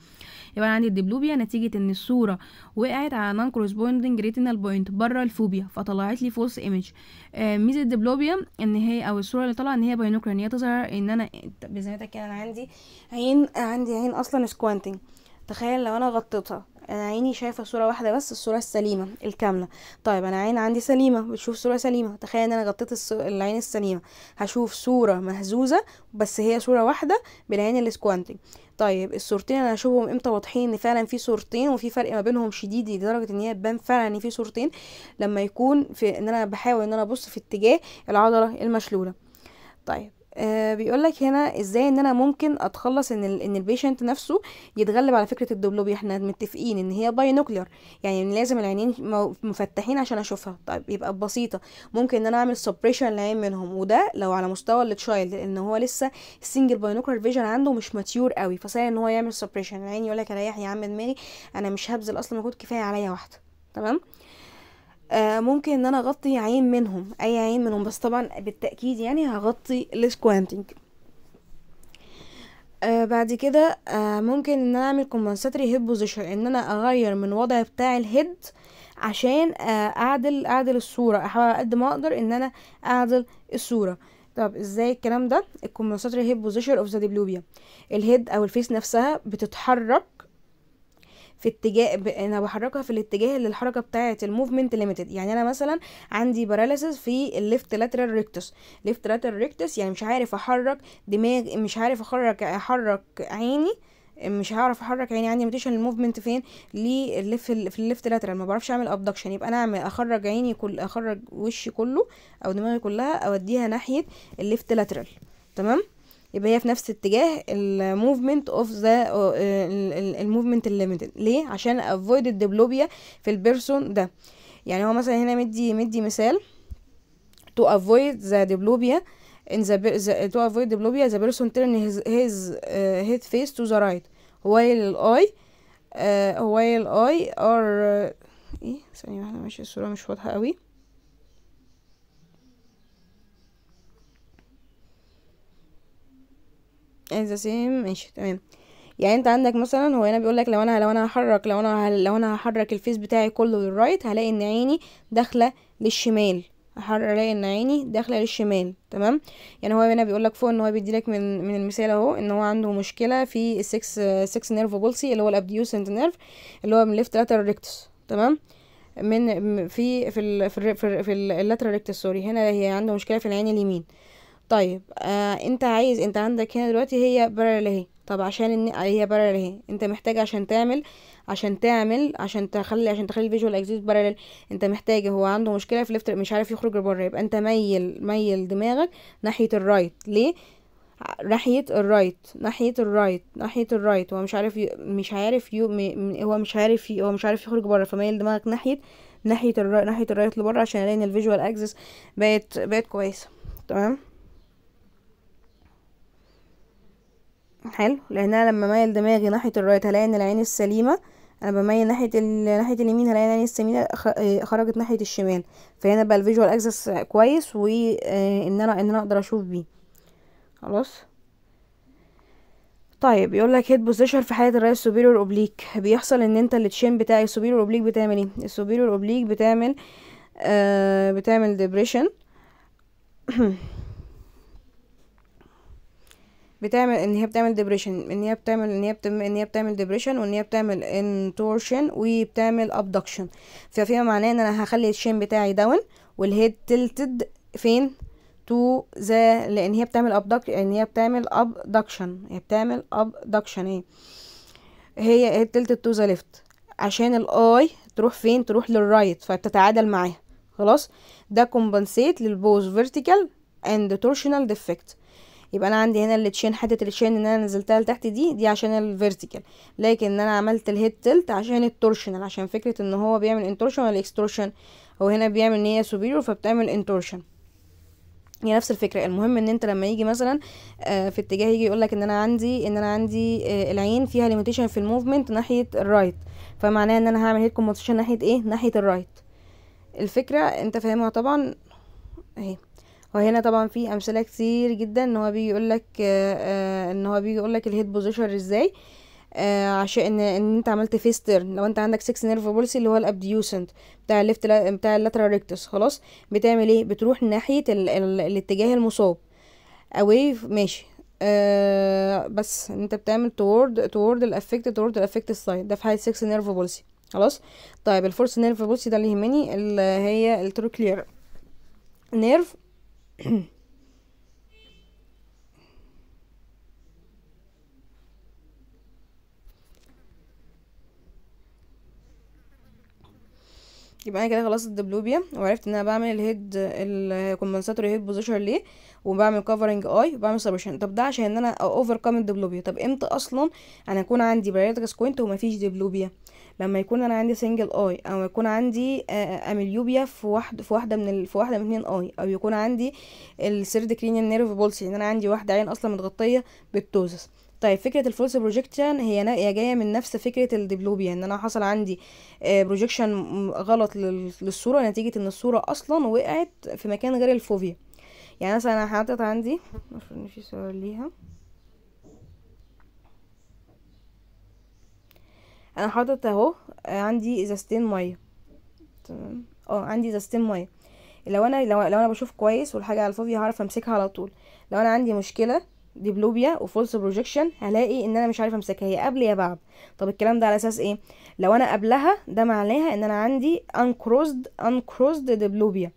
يبقى انا عندي الدبلوبيا نتيجه ان الصوره وقعت على كروس بوندنج ريتينال بوينت بره الفوبيا فطلعت لي فولس ايمج آه ميزه الدبلوبيا ان هي او الصوره اللي طالعه ان هي باينوكلر ان هي تظهر ان انا بزي كده انا عندي عين عندي عين اصلا سكوانتنج تخيل لو انا غطيتها انا عيني شايفه صوره واحده بس الصوره السليمه الكامله طيب انا عين عندي سليمه بتشوف صوره سليمه تخيل ان انا غطيت العين السليمه هشوف صوره مهزوزه بس هي صوره واحده بالعين الاسكوانتي طيب الصورتين انا هشوفهم امتى واضحين ان فعلا في صورتين وفي فرق ما بينهم شديد لدرجه ان هي تبان فعلا ان في صورتين لما يكون في ان انا بحاول ان انا ابص في اتجاه العضله المشلوله طيب بيقول آه، بيقولك هنا ازاي ان انا ممكن اتخلص ان الـ ان البيشنت نفسه يتغلب على فكره الدبلوبيا احنا متفقين ان هي نوكلير يعني لازم العينين مفتحين عشان اشوفها طيب يبقى بسيطه ممكن ان انا اعمل سبريشن للعين منهم وده لو على مستوى التشايلد لان هو لسه السنجل نوكلير فيجن عنده مش ماتيور قوي فسهل ان هو يعمل سبريشن العين يقولك ريح يا عم دماغي انا مش هبذل اصلا مجهود كفايه عليا واحده تمام آه، ممكن ان انا اغطي عين منهم اي عين منهم بس طبعا بالتاكيد يعني هغطي السكوانتنج آه بعد كده آه ممكن ان انا اعمل كومبنساتري هيد بوزيشن ان انا اغير من وضع بتاع الهيد عشان آه اعدل اعدل الصوره احاول قد ما اقدر ان انا اعدل الصوره طب ازاي الكلام ده الكومبنساتري هيد بوزيشن اوف ذا ديبلوبيا الهيد او الفيس نفسها بتتحرك في اتجاه انا بحركها في الاتجاه اللي الحركه بتاعه الموفمنت ليميتد يعني انا مثلا عندي باراليسيس في الليفت لاترال ريكتوس ليفت لاترال ريكتوس يعني مش عارف احرك دماغ مش عارف احرك احرك عيني مش هعرف احرك عيني عندي موتيشن الموفمنت فين للليف في الليفت لاترال ما بعرفش اعمل ابدكشن يبقى انا اعمل اخرج عيني كل اخرج وشي كله او دماغي كلها اوديها ناحيه الليفت لاترال تمام يبقى هي في نفس اتجاه الموفمنت اوف ذا الموفمنت الليميتد ليه عشان افويد الدبلوبيا في البيرسون ده يعني هو مثلا هنا مدي مدي مثال to avoid the diplopia in the, تو to avoid diplopia the person turn his his, تو uh, his face to the right while ار uh, while are uh، ايه ثانية واحدة ماشي الصورة مش واضحة قوي ذا سيم ماشي تمام يعني انت عندك مثلا هو هنا بيقول لك لو انا لو انا هحرك لو انا لو انا هحرك الفيس بتاعي كله للرايت هلاقي ان عيني داخله للشمال الاقي ان عيني داخله للشمال تمام يعني هو هنا بيقول لك فوق ان هو بيدي لك من من المثال اهو ان هو عنده مشكله في السكس سكس نيرف بولسي اللي هو الابديوسنت نيرف اللي هو من ليفت لاتر ريكتس تمام من في في ال في ال في, ال في اللاترال ريكتس سوري هنا هي عنده مشكله في العين اليمين طيب آه انت عايز انت عندك هنا دلوقتي هي بارل اهي طب عشان ان هي بارل اهي انت محتاج عشان تعمل عشان تعمل عشان تخلي عشان تخلي الفيجوال اكزيت بارل انت محتاج هو عنده مشكله في ليفت مش عارف يخرج لبره يبقى انت ميل ميل دماغك ناحيه الرايت ليه ناحيه الرايت ناحيه الرايت ناحيه الرايت هو مش عارف ي... مش عارف يو... م... هو مش عارف ي... هو مش عارف يخرج بره فميل دماغك ناحيه ناحيه الرايت ناحيه الرايت لبره عشان الاقي ان الفيجوال اكسس بقت بقت كويسه تمام حلو لان انا لما مايل دماغي ناحيه الرايت هلاقي ان العين السليمه انا بميل ناحيه ال... ناحيه اليمين هلاقي العين السليمه آه، خرجت ناحيه الشمال فهنا بقى الفيجوال اكسس كويس وان آه، انا ان انا اقدر اشوف بيه خلاص طيب يقول لك هيد بوزيشن في حاله الرايت سوبيريور اوبليك بيحصل ان انت التشين بتاع السوبيريور اوبليك بتعمل ايه السوبيريور اوبليك بتعمل آه بتعمل ديبريشن بتعمل ان هي بتعمل ديبريشن ان هي بتعمل ان هي بتعمل ان هي بتعمل ديبريشن وان هي بتعمل انتورشن وبتعمل ابدكشن ففي معناه ان انا هخلي الشين بتاعي داون والهيد تلتد فين تو ذا لان هي بتعمل ابدك ان هي بتعمل ابدكشن هي بتعمل ابدكشن ايه هي هي تلتد تو ذا ليفت عشان الاي تروح فين تروح للرايت فتتعادل معاها خلاص ده كومبنسيت للبوز فيرتيكال اند تورشنال ديفكت يبقى انا عندي هنا التشين حته التشين ان انا نزلتها لتحت دي دي عشان الفيرتيكال لكن ان انا عملت الهيد تلت عشان التورشنال عشان فكره ان هو بيعمل انتورشن ولا اكستورشن هو هنا بيعمل ان هي سوبيريور فبتعمل انتورشن هي نفس الفكره المهم ان انت لما يجي مثلا آه، في اتجاه يجي يقول لك ان انا عندي ان انا عندي آه، العين فيها ليميتيشن في الموفمنت ناحيه الرايت فمعناها ان انا هعمل هيد كومبوزيشن ناحيه ايه ناحيه الرايت الفكره انت فاهمها طبعا اهي وهنا طبعا في امثله كتير جدا ان هو بيجي يقولك آه، آه، ان هو بيجي يقولك الهيد بوزيشن ازاي آه، عشان ان, انت عملت فيستر لو انت عندك سكس نيرف بولسي اللي هو الابديوسنت بتاع الليفت بتاع اللاترال ريكتس خلاص بتعمل ايه بتروح ناحيه ال... ال... الاتجاه المصاب اواي ماشي آه بس انت بتعمل تورد تورد الافكت تورد الافكت سايد ده في حاله سكس نيرف بولسي خلاص طيب الفورس نيرف بولسي ده اللي يهمني اللي هي التروكلير نيرف يبقى انا كده خلصت الدبلوبيا وعرفت ان انا بعمل الهيد الكومبنساتور هيد بوزيشن ليه وبعمل كفرنج اي وبعمل سبريشن طب ده عشان ان انا اوفر كام الدبلوبيا طب امتى اصلا انا اكون عندي بريتكس كوينت ومفيش دبلوبيا لما يكون انا عندي سنجل اي او يكون عندي اميليوبيا في واحد في واحده من ال... في واحده من اتنين اي او يكون عندي السيرد كرينيال نيرف بولسي ان انا عندي واحده عين اصلا متغطيه بالتوزس طيب فكره الفولس بروجكشن هي هي جايه من نفس فكره الدبلوبيا ان انا حصل عندي بروجكشن غلط للصوره نتيجه ان الصوره اصلا وقعت في مكان غير الفوفيا يعني مثلا انا حاطط عندي مش في صوره ليها انا حاطط اهو آه، عندي ازازتين ميه تمام اه عندي ازازتين ميه لو انا لو, لو انا بشوف كويس والحاجه على الفاضي هعرف امسكها على طول لو انا عندي مشكله ديبلوبيا وفولس بروجكشن هلاقي ان انا مش عارفه امسكها هي قبل يا بعد طب الكلام ده على اساس ايه لو انا قبلها ده معناها ان انا عندي uncrossed انكروزد ديبلوبيا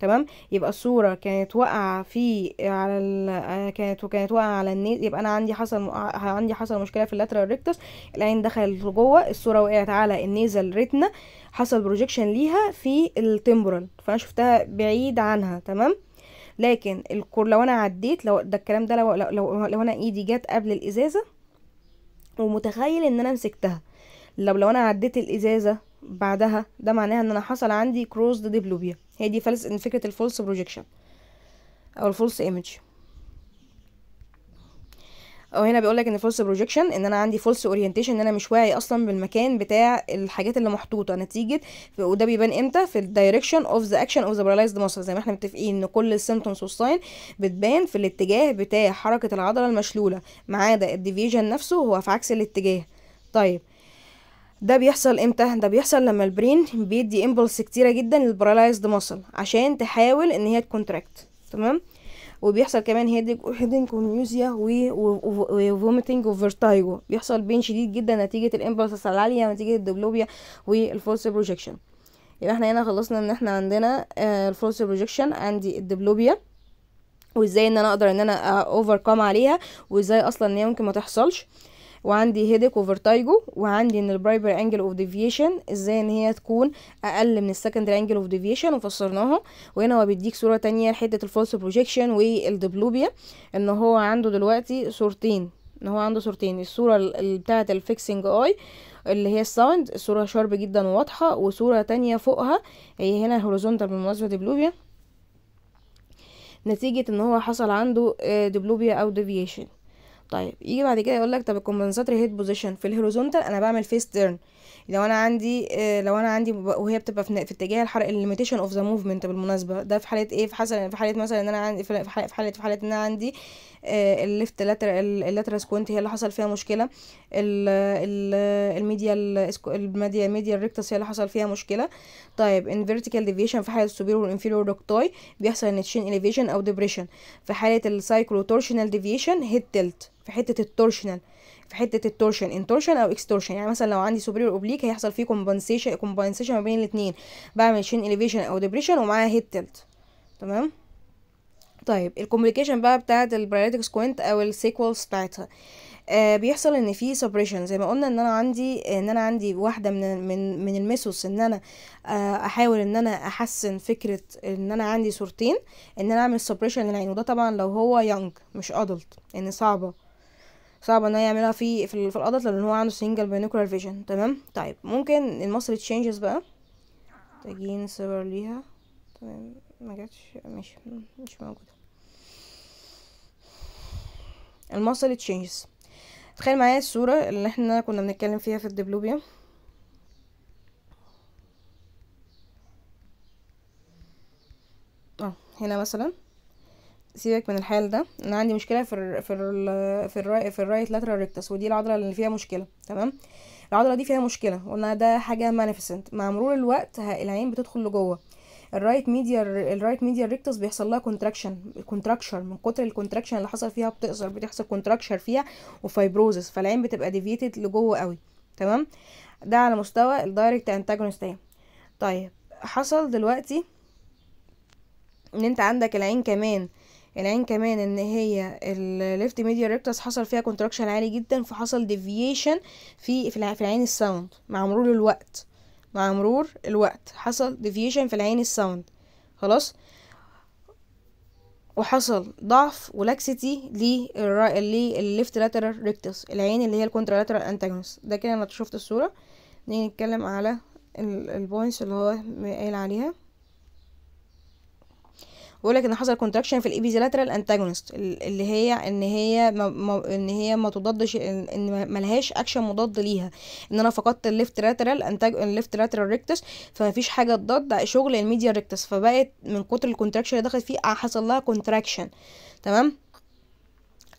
تمام يبقى الصوره كانت واقعه في على ال... آه، كانت وكانت واقعه على النيز يبقى انا عندي حصل عندي حصل مشكله في اللاترال ريكتس العين دخلت جوه الصوره وقعت على النيزل ريتنا حصل بروجكشن ليها في التمبرال فانا شفتها بعيد عنها تمام لكن الكور لو انا عديت لو ده الكلام ده لو لو, لو, لو انا ايدي جت قبل الازازه ومتخيل ان انا مسكتها لو لو انا عديت الازازه بعدها ده معناها ان انا حصل عندي كروز ديبلوبيا هي دي فلس فكرة الفولس بروجكشن او الفولس ايمج او هنا بيقول لك ان فولس بروجكشن ان انا عندي فولس اورينتيشن ان انا مش واعي اصلا بالمكان بتاع الحاجات اللي محطوطه نتيجه وده بيبان امتى في الدايركشن اوف ذا اكشن اوف ذا بارالايزد ماسل زي ما احنا متفقين ان كل السيمتومز والساين بتبان في الاتجاه بتاع حركه العضله المشلوله ما عدا الديفيجن نفسه هو في عكس الاتجاه طيب ده بيحصل امتى ده بيحصل لما البرين بيدي امبلس كتيره جدا للبارالايزد ماسل عشان تحاول ان هي تكونتراكت تمام وبيحصل كمان هيدج وهيدنج وميوزيا وفوميتنج وفيرتايجو بيحصل بين شديد جدا نتيجه الامبلس العاليه نتيجه الدبلوبيا والفولس بروجكشن يبقى احنا هنا خلصنا ان احنا عندنا آه، الفولس بروجكشن عندي الدبلوبيا وازاي ان انا اقدر ان انا اوفركم آه، عليها وازاي اصلا ان هي ممكن ما تحصلش وعندي هيديك وفرتايجو وعندي ان البرايمري انجل اوف ديفيشن ازاي ان هي تكون اقل من السكندري انجل اوف ديفيشن وفسرناها وهنا هو بيديك صوره تانية لحته الفولس بروجيكشن والدبلوبيا ان هو عنده دلوقتي صورتين ان هو عنده صورتين الصوره بتاعه الفيكسنج اي اللي هي الساوند صوره شارب جدا وواضحه وصوره تانية فوقها هي هنا هوريزونتال بالمناسبه دبلوبيا نتيجه ان هو حصل عنده دبلوبيا آه، او ديفيشن طيب يجي بعد كده يقول لك طب الكومبنساتري هيد بوزيشن في الهوريزونتال انا بعمل فيس تيرن لو انا عندي آه، لو انا عندي وهي بتبقى في, في اتجاه الحرق الليميتيشن اوف ذا موفمنت بالمناسبه ده في حاله ايه في حاله في حاله مثلا ان انا عندي في حاله في حاله, في حالة ان انا عندي آه، الليفت لاترال اللاترال سكوينت هي اللي حصل فيها مشكله الميديا الميديا ميديا ريكتس هي اللي حصل فيها مشكله طيب ان فيرتيكال ديفيشن في حاله السوبيرور والانفيرور دوكتاي بيحصل ان تشين اليفيشن او ديبريشن في حاله السايكلو تورشنال ديفيشن هيد تلت في حته التورشنال في حته التورشن انتورشن او اكستورشن يعني مثلا لو عندي سوبريور اوبليك هيحصل فيه كومبنسيشن كومبنسيشن ما بين الاثنين بعمل شين اليفيشن او ديبريشن ومعاها هيد تلت تمام طيب الكومبليكيشن بقى بتاعه البرايليتك سكوينت او السيكوالز بتاعتها آه بيحصل ان في سبريشن زي ما قلنا ان انا عندي ان انا عندي واحده من من من المسوس ان انا آه احاول ان انا احسن فكره ان انا عندي صورتين ان انا اعمل سبريشن للعين وده طبعا لو هو يونج مش ادلت ان يعني صعبه صعب ان هي يعملها في في, في الادلت لان هو عنده سنجل بينوكولار فيجن تمام طيب ممكن المصر تشينجز بقى محتاجين صور ليها تمام ما جاتش ماشي مش موجوده المصل تشينجز تخيل معايا الصورة اللي احنا كنا بنتكلم فيها في الدبلوبيا اه هنا مثلا سيبك من الحال ده انا عندي مشكله في ال في ال في الراي في الرايت لاترال ريكتس ودي العضله اللي فيها مشكله تمام العضله دي فيها مشكله قلنا ده حاجه مانيفيسنت مع مرور الوقت العين بتدخل لجوه الرايت ميديا الرايت ميديا ريكتوس بيحصل لها كونتراكشن كونتراكشر من كتر الكونتراكشن اللي حصل فيها بتقصر بتحصل كونتراكشر فيها وفايبروزس فالعين بتبقى ديفيتد لجوه قوي تمام ده على مستوى الدايركت انتاجونست اهي طيب حصل دلوقتي ان انت عندك العين كمان العين كمان ان هي الليفت ميديا ريكتس حصل فيها كونتراكشن عالي جدا فحصل ديفيشن في في العين الساوند مع مرور الوقت مع مرور الوقت حصل ديفيشن في العين الساوند خلاص وحصل ضعف ولاكسيتي للليفت لاترال ريكتس العين اللي هي الكونترا لاترال انتاجونس ده كده انا شفت الصوره نيجي نتكلم على البوينتس اللي هو قايل عليها بيقول لك ان حصل كونتراكشن في لاترال انتاجونست اللي هي ان هي ما ان هي ما تضادش ان ما لهاش اكشن مضاد ليها ان انا فقدت الليفت لاترال انتاج الليفت لاترال ريكتس فما فيش حاجه تضاد شغل الميديا ريكتس فبقت من كتر الكونتراكشن اللي دخلت فيه آه، حصل لها كونتراكشن تمام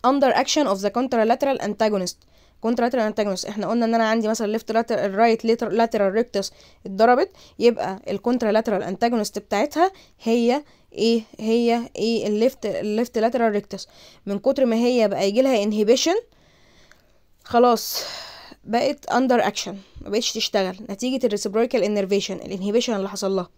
under action of the contralateral antagonist كونتراتيرال لاترال انتاجونست احنا قلنا ان انا عندي مثلا ليفت لاترال رايت لاترال ريكتس اتضربت يبقى الكونترا لاترال انتاجونست بتاعتها هي ايه هي ايه الليفت الليفت لاترال ريكتس من كتر ما هي بقى يجي لها انهيبيشن خلاص بقت اندر اكشن ما بقتش تشتغل نتيجه الريسبرويكال انرفيشن الانهيبيشن اللي حصل لها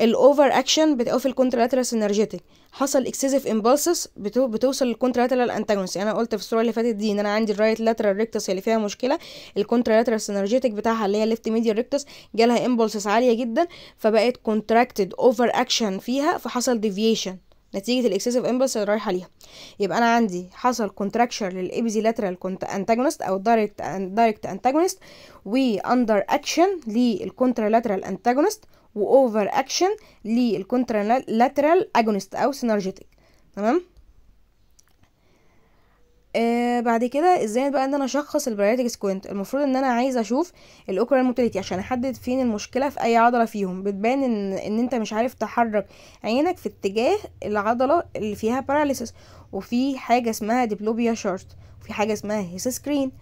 الاوفر اكشن بتبقى في الكونترالاترال سينرجيتك حصل اكسسيف امبالسز بتو بتوصل للكونترالاترال انتاجونس يعني انا قلت في الصوره اللي فاتت دي ان انا عندي الرايت لاترال ريكتس اللي فيها مشكله الكونترالاترال سينرجيتك بتاعها اللي هي ليفت ميديال ريكتس جالها امبالسز عاليه جدا فبقت كونتراكتد اوفر اكشن فيها فحصل ديفيشن نتيجة الاكسسيف امبلس اللي رايحة ليها يبقى انا عندي حصل كونتراكشر للابيزيلاترال كونت انتاجونست او دايركت دايركت انتاجونست واندر اكشن للكونترالاترال انتاجونست واوفر اكشن للكونترا لاترال اجونست او سينرجيتك تمام آه بعد كده ازاي بقى ان انا اشخص البرياتيك سكوينت المفروض ان انا عايز اشوف الاوكرال موتيليتي عشان احدد فين المشكله في اي عضله فيهم بتبان ان ان انت مش عارف تحرك عينك في اتجاه العضله اللي فيها باراليسس وفي حاجه اسمها ديبلوبيا شارت وفي حاجه اسمها هيس هيسسكرين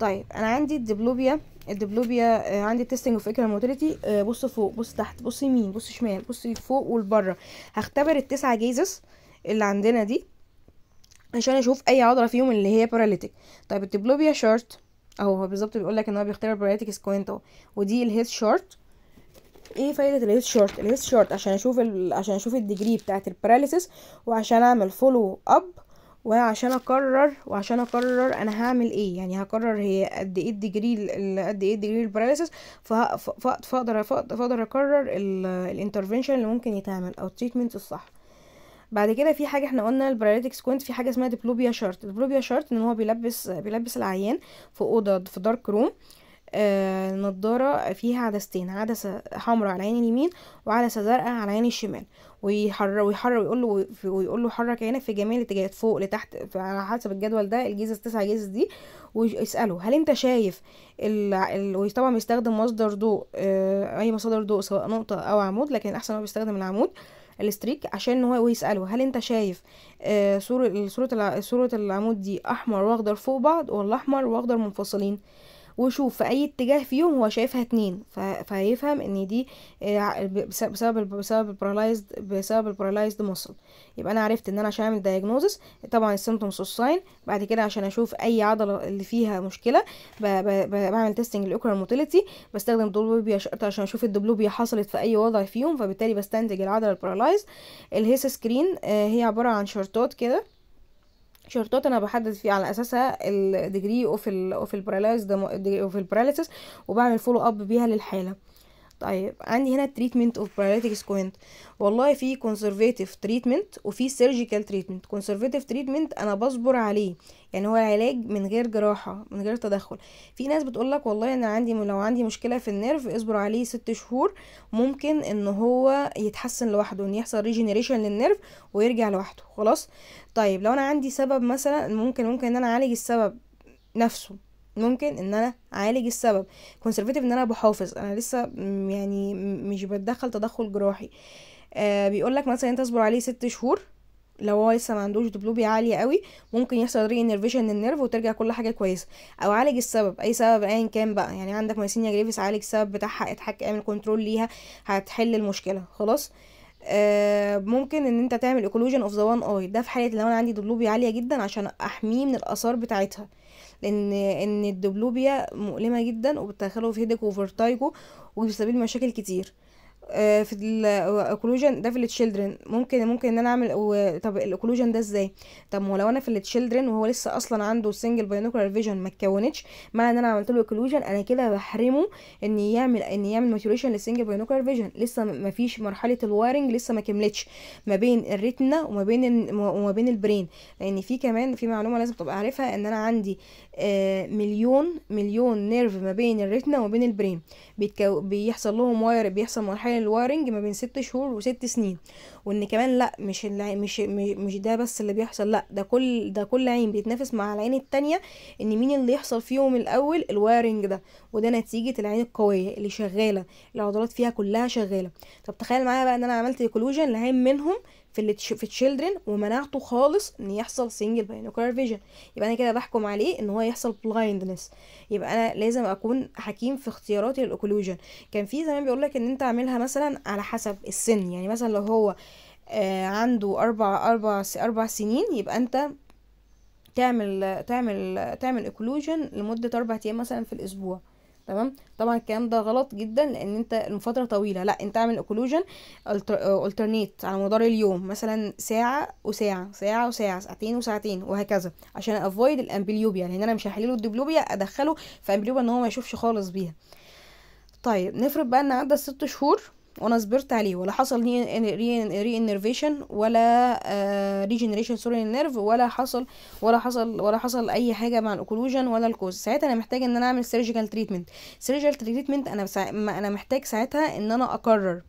طيب انا عندي الدبلوبيا الدبلوبيا آه، عندي تيستنج اوف ايكوال موتيليتي بص فوق بص تحت بص يمين بص شمال بص فوق والبره هختبر التسعه جيزس اللي عندنا دي عشان اشوف اي عضله فيهم اللي هي باراليتيك طيب الدبلوبيا شارت اهو هو بالظبط بيقول لك ان هو بيختبر باراليتيك سكوينت اهو ودي الهيد شارت ايه فايده الهيد شارت الهيد شارت عشان اشوف ال... عشان اشوف الديجري بتاعه الباراليسيس وعشان اعمل فولو اب وعشان اكرر وعشان اكرر انا هعمل ايه يعني هكرر هي قد ايه الديجري قد ايه الديجري الباراليسيس فاقدر فاقدر اكرر الانترفنشن اللي ممكن يتعمل او التريتمنت الصح بعد كده في حاجه احنا قلنا البراليتيك سكوينت في حاجه اسمها ديبلوبيا شارت الديبلوبيا شارت ان هو بيلبس بيلبس العيان في اوضه في دارك روم آه، نضارة فيها عدستين عدسة حمراء على عين اليمين وعدسة زرقاء على عين الشمال ويحر ويحر ويقول له ويقول له حرك عينك في جميع الاتجاهات فوق لتحت على حسب الجدول ده الجيزه التسع جيزه دي ويساله هل انت شايف ال... ال... وطبعا بيستخدم مصدر ضوء آه، اي مصدر ضوء سواء نقطه او عمود لكن الاحسن هو بيستخدم العمود الستريك عشان هو يساله هل انت شايف آه، صوره صوره صوره العمود دي احمر واخضر فوق بعض ولا احمر واخضر منفصلين وشوف في اي اتجاه فيهم هو شايفها اتنين فهيفهم ان دي آه، بسبب بسبب البارالايزد بسبب البارالايزد مصل يبقى انا عرفت ان انا عشان اعمل دايجنوزس طبعا السيمتومز والساين بعد كده عشان اشوف اي عضله اللي فيها مشكله بعمل تيستنج لاوكرال موتيليتي بستخدم دوبلوبيا شرط عشان اشوف الدوبلوبيا حصلت في اي وضع فيهم فبالتالي بستنتج العضله البرالايزد الهيسا سكرين هي عباره عن شرطات كده شرطات انا بحدد فيه على اساسها الديجري اوف اوف الباراليز ده اوف الباراليسيس وبعمل فولو اب بيها للحاله طيب عندي هنا التريتمنت اوف باراليتيك سكوينت والله في كونسرفاتيف تريتمنت وفي سيرجيكال تريتمنت كونسرفاتيف تريتمنت انا بصبر عليه يعني هو علاج من غير جراحه من غير تدخل في ناس بتقول لك والله انا عندي لو عندي مشكله في النيرف اصبر عليه ست شهور ممكن ان هو يتحسن لوحده ان يحصل ريجنريشن للنيرف ويرجع لوحده خلاص طيب لو انا عندي سبب مثلا ممكن ممكن ان انا اعالج السبب نفسه ممكن ان انا اعالج السبب كونسرفاتيف ان انا بحافظ انا لسه يعني مش بتدخل تدخل جراحي آه بيقول لك مثلا انت اصبر عليه ست شهور لو هو لسه ما عندوش دبلوبيا عاليه قوي ممكن يحصل ري انرفيشن للنيرف وترجع كل حاجه كويسه او عالج السبب اي سبب ايا كان بقى يعني عندك ميسينيا جريفيس عالج السبب بتاعها اضحك اعمل كنترول ليها هتحل المشكله خلاص آه ممكن ان انت تعمل ايكولوجن اوف ذا وان اي ده في حاله لو انا عندي دبلوبيا عاليه جدا عشان احميه من الاثار بتاعتها لان ان الدبلوبيا مؤلمه جدا وبتدخله في هيدك وفرتايجو وبيسبب مشاكل كتير آه، في الاكلوجن ده في التشيلدرن ممكن ممكن ان انا اعمل طب الاكلوجن ده ازاي طب هو لو انا في التشيلدرن وهو لسه اصلا عنده سنجل باينوكولار فيجن ما اتكونتش معنى ان انا عملت له اوكلوجن انا كده بحرمه ان يعمل ان يعمل ماتوريشن للسنجل باينوكولار فيجن لسه ما فيش مرحله الوايرنج لسه ما كملتش ما بين الريتنا وما بين وما بين البرين لان في كمان في معلومه لازم تبقى عارفها ان انا عندي آه، مليون مليون نيرف ما بين الريتنا وما بين البرين بيحصل لهم واير بيحصل مرحله الوايرنج ما بين ست شهور وست سنين وان كمان لا مش مش مش ده بس اللي بيحصل لا ده كل ده كل عين بيتنافس مع العين التانية ان مين اللي يحصل فيهم الاول الوايرنج ده وده نتيجه العين القويه اللي شغاله العضلات فيها كلها شغاله طب تخيل معايا بقى ان انا عملت ايكولوجن لعين منهم في في تشيلدرن ومنعته خالص ان يحصل سنجل باينوكولار فيجن يبقى انا كده بحكم عليه ان هو يحصل بلايندنس يبقى انا لازم اكون حكيم في اختياراتي للاوكلوجن كان في زمان بيقول لك ان انت اعملها مثلا على حسب السن يعني مثلا لو هو آه عنده اربع اربع اربع سنين يبقى انت تعمل تعمل تعمل اوكلوجن لمده اربع ايام مثلا في الاسبوع تمام طبعا الكلام ده غلط جدا لان انت لفتره طويله لا انت اعمل اوكلوجن الترنيت آه، على مدار اليوم مثلا ساعه وساعه ساعه وساعه ساعتين وساعتين وهكذا عشان افويد الامبليوبيا لان انا مش هحلله الدبلوبيا ادخله في امبليوبيا ان هو ما يشوفش خالص بيها طيب نفرض بقى ان عدى الست شهور وانا صبرت عليه ولا حصل ري انرفيشن ولا ريجنريشن آه، سوري للنيرف ولا حصل ولا حصل ولا حصل اي حاجه مع الاوكلوجن ولا الكوز ساعتها انا محتاج ان انا اعمل سيرجيكال تريتمنت سيرجيكال تريتمنت انا انا محتاج ساعتها ان انا اقرر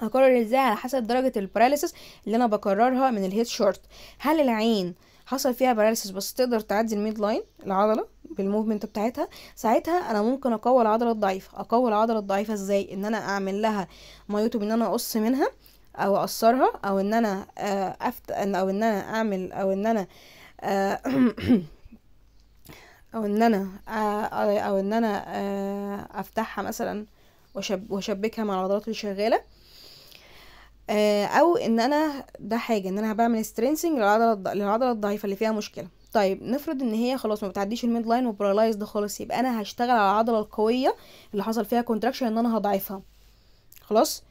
هقرر ازاي على حسب درجه الباراليسيس اللي انا بقررها من الهيد شورت هل العين آه حصل فيها باراليسيس بس تقدر تعدي الميد لاين العضله بالموفمنت بتاعتها ساعتها انا ممكن اقوي العضله الضعيفه اقوي العضله الضعيفه ازاي ان انا اعمل لها مايوتوب ان انا اقص منها او اقصرها او ان انا آه، أفت... او ان انا اعمل او ان انا آه، او ان انا آه، او ان انا افتحها مثلا وشبكها مع العضلات اللي شغاله آه، او ان انا ده حاجه ان انا بعمل سترينسنج للعضله للعضله الضعيفه اللي فيها مشكله طيب نفرض ان هي خلاص ما بتعديش الميد لاين وبرالايز ده خالص يبقى انا هشتغل على العضله القويه اللي حصل فيها كونتراكشن ان انا هضعفها خلاص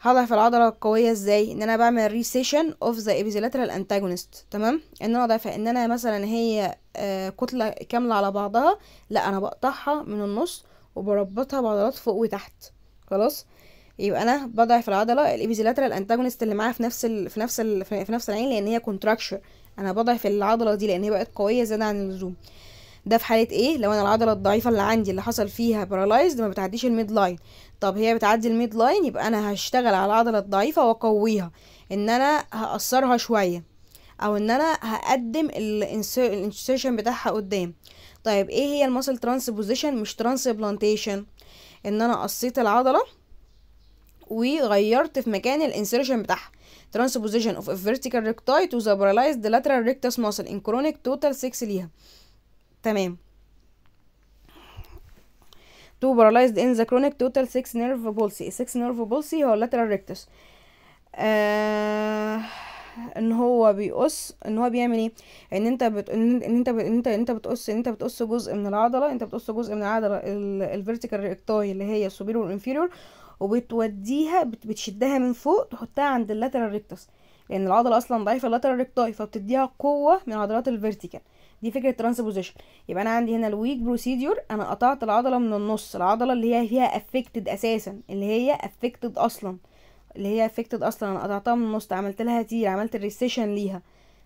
هضعف العضله القويه ازاي ان انا بعمل ريسيشن اوف ذا ابيزيلاترال انتاجونست تمام ان انا اضعفها ان انا مثلا هي آه، كتله كامله على بعضها لا انا بقطعها من النص وبربطها بعضلات فوق وتحت خلاص يبقى انا بضعف العضله الابيزيلاترال انتاجونست اللي معاها في نفس ال... في نفس ال... في نفس العين لان هي كونتراكشر انا بضعف العضله دي لان هي بقت قويه زياده عن اللزوم ده في حاله ايه لو انا العضله الضعيفه اللي عندي اللي حصل فيها بارالايزد ما بتعديش الميد لاين طب هي بتعدي الميد لاين يبقى انا هشتغل على العضله الضعيفه واقويها ان انا هاثرها شويه او ان انا هقدم الانسيرشن بتاعها قدام طيب ايه هي المسل ترانسبوزيشن مش ترانسبلانتيشن ان انا قصيت العضله وغيرت في مكان الانسرشن بتاعها transposition of a vertical recti to the paralyzed lateral rectus muscle in chronic total 6 ليها تمام to paralyzed in the chronic total 6 nerve palsy 6 nerve palsy هو lateral rectus آه ان هو بيقص ان هو بيعمل ايه ان انت بت... ان انت بت... ان انت انت بتقص ان انت بتقص جزء من العضله انت بتقص جزء من العضله الفيرتيكال ريكتاي اللي هي السوبيريور انفيريور وبتوديها بتشدها من فوق تحطها عند اللاترال ريكتوس لان العضله اصلا ضعيفه اللاترال ريكتاي فبتديها قوه من عضلات الفيرتيكال دي فكره بوزيشن يبقى انا عندي هنا الويك بروسيدور انا قطعت العضله من النص العضله اللي هي فيها افكتد اساسا اللي هي افكتد اصلا اللي هي افكتد اصلا انا قطعتها من النص عملت لها تير عملت ريسيشن ليها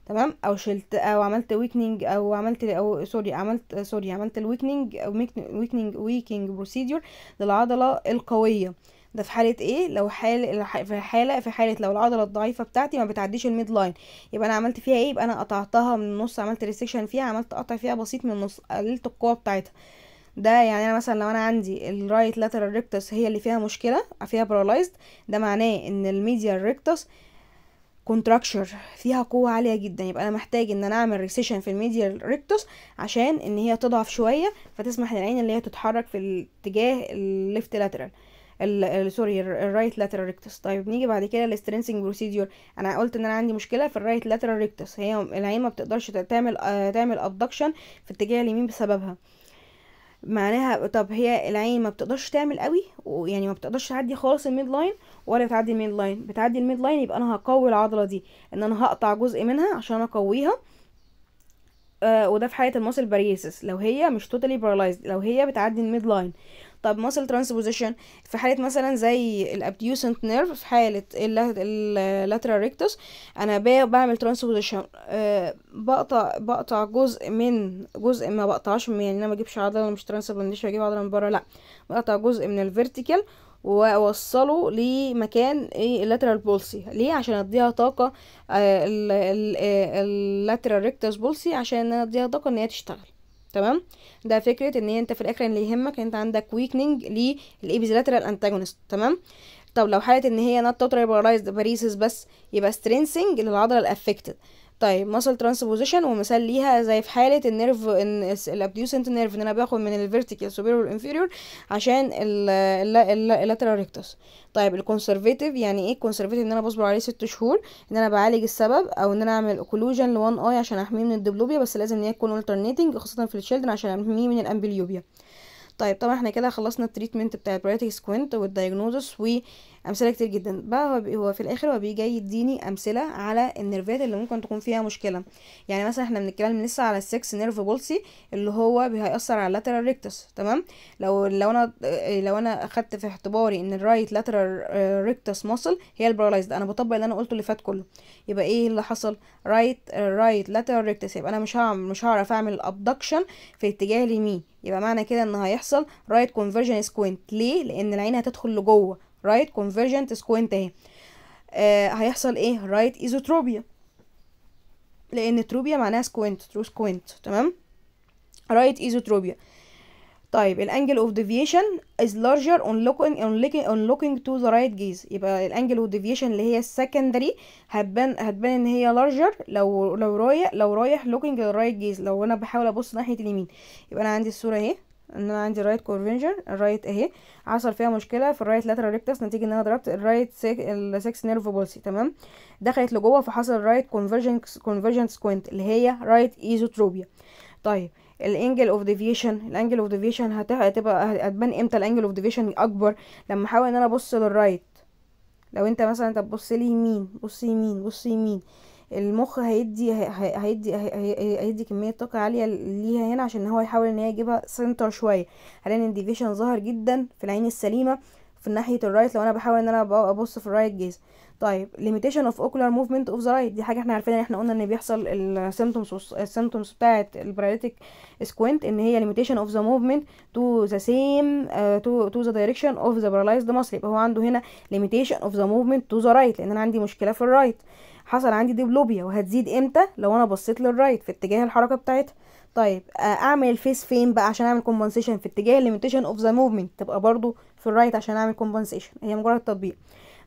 تمام او شلت او عملت ويكنينج او عملت او سوري عملت سوري عملت الويكنينج او ويكنينج ويكنينج بروسيدور للعضله القويه ده في حاله ايه لو حال في حاله في حاله لو العضله الضعيفه بتاعتي ما بتعديش الميد لاين يبقى انا عملت فيها ايه يبقى انا قطعتها من النص عملت ريسكشن فيها عملت قطع فيها بسيط من النص قللت القوه بتاعتها ده يعني انا مثلا لو انا عندي الرايت لاترال ريكتس هي اللي فيها مشكله فيها بارالايزد ده معناه ان الميديال ريكتس كونتراكشر فيها قوه عاليه جدا يبقى انا محتاج ان انا اعمل ريسيشن في الميديال ريكتوس عشان ان هي تضعف شويه فتسمح للعين اللي هي تتحرك في الاتجاه الليفت لاترال سوري الرايت لاترال ريكتس طيب نيجي بعد كده الاسترنسنج procedure انا قلت ان انا عندي مشكله في الرايت لاترال ريكتس هي العين ما بتقدرش تعمل آه، تعمل ابدكشن في اتجاه اليمين بسببها معناها طب هي العين ما بتقدرش تعمل قوي ويعني ما بتقدرش تعدي خالص الميد لاين ولا تعدي الميد لاين بتعدي الميد لاين يبقى انا هقوي العضله دي ان انا هقطع جزء منها عشان اقويها آه وده في حاله الماسل بارييسس لو هي مش توتالي totally بارلايزد لو هي بتعدي الميد لاين طب muscle transposition في حالة مثلا زي الابديوسنت نيرف في حالة اللاترال ريكتوس انا بعمل transposition آه، بقطع بقطع جزء من جزء ما بقطعش من يعني انا ما اجيبش عضلة مش transposition مش عضلة من بره لا بقطع جزء من الفيرتيكال واوصله لمكان ايه اللاترال بولسي ليه عشان اديها طاقه اللاترال ريكتس بولسي عشان اديها طاقه ان هي تشتغل تمام ده فكره ان انت في الاخر اللي يهمك انت عندك ويكنينج للايبيزلاترال انتاجونست تمام طب لو حاله ان هي نوت توتال بس يبقى سترينسنج للعضله الافكتد طيب ماسل ترانسبوزيشن ومثال ليها زي في حاله النيرف ان الابديوسنت نيرف ان انا باخد من الفيرتيكال سوبيرور والانفيريور عشان اللاترال ريكتوس طيب الكونسرفيتيف يعني ايه الكونسرفيتيف ان انا بصبر عليه ست شهور ان انا بعالج السبب او ان انا اعمل اوكلوجن لوان اي عشان احميه من الدبلوبيا بس لازم ان هي تكون alternating خاصه في الشيلدرن عشان احميه من الامبليوبيا طيب طبعا احنا كده خلصنا التريتمنت بتاع البريتك سكوينت والدايجنوزس و امثله كتير جدا بقى هو, هو في الاخر هو بيجي يديني امثله على النيرفات اللي ممكن تكون فيها مشكله يعني مثلا احنا بنتكلم لسه على السكس نيرف بولسي اللي هو هيأثر على اللاترال ريكتس تمام لو لو انا لو انا اخدت في اعتباري ان الرايت لاترال ريكتس ماسل هي البارالايزد انا بطبق اللي انا قلته اللي فات كله يبقى ايه اللي حصل رايت رايت لاترال ريكتس يبقى انا مش هعمل مش هعرف اعمل ابدكشن في اتجاه اليمين يبقى معنى كده ان هيحصل رايت كونفرجن سكوينت ليه لان العين هتدخل لجوه right convergent سكوينت اهي هيحصل ايه right ايزوتروبيا لان تروبيا معناها سكوينت ترو سكوينت تمام right ايزوتروبيا طيب الانجل اوف ديفيشن از لارجر اون لوكينج اون لوكينج اون لوكينج تو ذا رايت جيز يبقى الانجل اوف ديفيشن اللي هي السكندري هتبان هتبان ان هي لارجر لو لو رايح لو رايح لوكينج للرايت جيز لو انا بحاول ابص ناحيه اليمين يبقى انا عندي الصوره اهي ان انا عندي رايت كورفنجر الرايت اهي حصل فيها مشكله في الرايت لاترال ريكتس نتيجه ان انا ضربت الرايت السكس نيرف بولسي تمام دخلت لجوه فحصل رايت كونفرجن كونفرجن سكوينت اللي هي رايت ايزوتروبيا طيب الانجل اوف ديفيشن الانجل اوف ديفيشن هتبقى هتبان امتى الانجل اوف ديفيشن اكبر لما احاول ان انا ابص للرايت لو انت مثلا طب بص لي يمين بص يمين بص يمين المخ هيدي هيدي هيدي كميه طاقه عاليه ليها هنا عشان هو يحاول ان هي يجيبها سنتر شويه هلاقي ان الديفيشن ظاهر جدا في العين السليمه في ناحيه الرايت لو انا بحاول ان انا ابص في الرايت جيز طيب limitation of ocular movement of the right دي حاجه احنا عارفينها ان احنا قلنا ان بيحصل السيمتومز السيمتومز بتاعه الباراليتيك سكوينت ان هي limitation of the movement to the same تو آه، to, دايركشن the direction of the paralyzed muscle يبقى هو عنده هنا limitation of the movement to the right لان انا عندي مشكله في الرايت right. حصل عندي ديبلوبيا وهتزيد امتى لو انا بصيت للرايت في اتجاه الحركه بتاعتها طيب آه، اعمل الفيس فين بقى عشان اعمل كومبنسيشن في اتجاه الليميتيشن اوف ذا موفمنت تبقى برضو في الرايت عشان اعمل كومبنسيشن هي مجرد تطبيق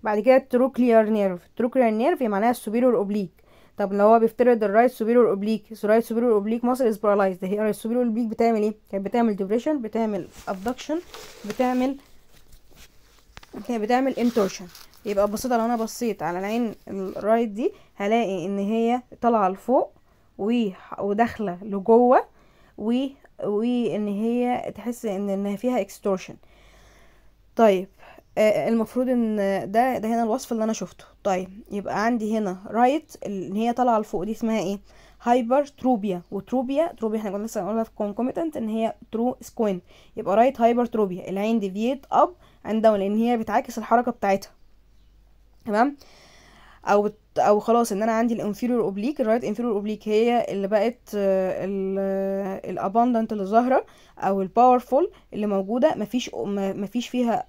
بعد كده التروكليار نيرف التروكليار نيرف هي معناها السوبيرور اوبليك طب لو هو بيفترض الرايت سوبيرور اوبليك الرايت سوبيرور اوبليك مصر از بارالايزد هي الرايت سوبيرور اوبليك بتعمل ايه كانت بتعمل ديبريشن بتعمل ابدكشن بتعمل كانت بتعمل انتورشن يبقى ببساطه لو انا بصيت على العين الرايت دي هلاقي ان هي طالعه لفوق وداخله لجوه و وان هي تحس ان انها فيها اكستورشن طيب آه، آه، المفروض ان ده ده هنا الوصف اللي انا شفته طيب يبقى عندي هنا رايت ان هي طالعه لفوق دي اسمها ايه هايبر تروبيا وتروبيا تروبيا احنا كنا لسه قلنا في كونكومتنت ان هي ترو سكوين يبقى رايت هايبر تروبيا العين فيت اب اند داون لان هي بتعاكس الحركه بتاعتها تمام او او خلاص ان انا عندي الانفيرور اوبليك الرايت انفيرور اوبليك هي اللي بقت الاباندنت اللي ظاهره او الباورفول اللي موجوده مفيش مفيش فيها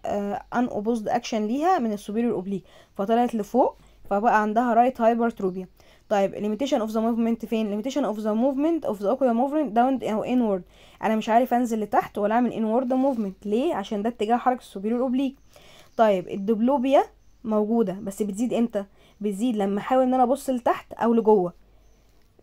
ان اوبوزد اكشن ليها من السوبيريور اوبليك فطلعت لفوق فبقى عندها رايت هايبرتروبيا طيب limitation of the movement فين limitation of the movement of the ocular movement داون او inward انا مش عارف انزل لتحت ولا اعمل inward movement ليه عشان ده اتجاه حركه السوبيريور اوبليك طيب الدبلوبيا موجوده بس بتزيد امتى بتزيد لما احاول ان انا ابص لتحت او لجوه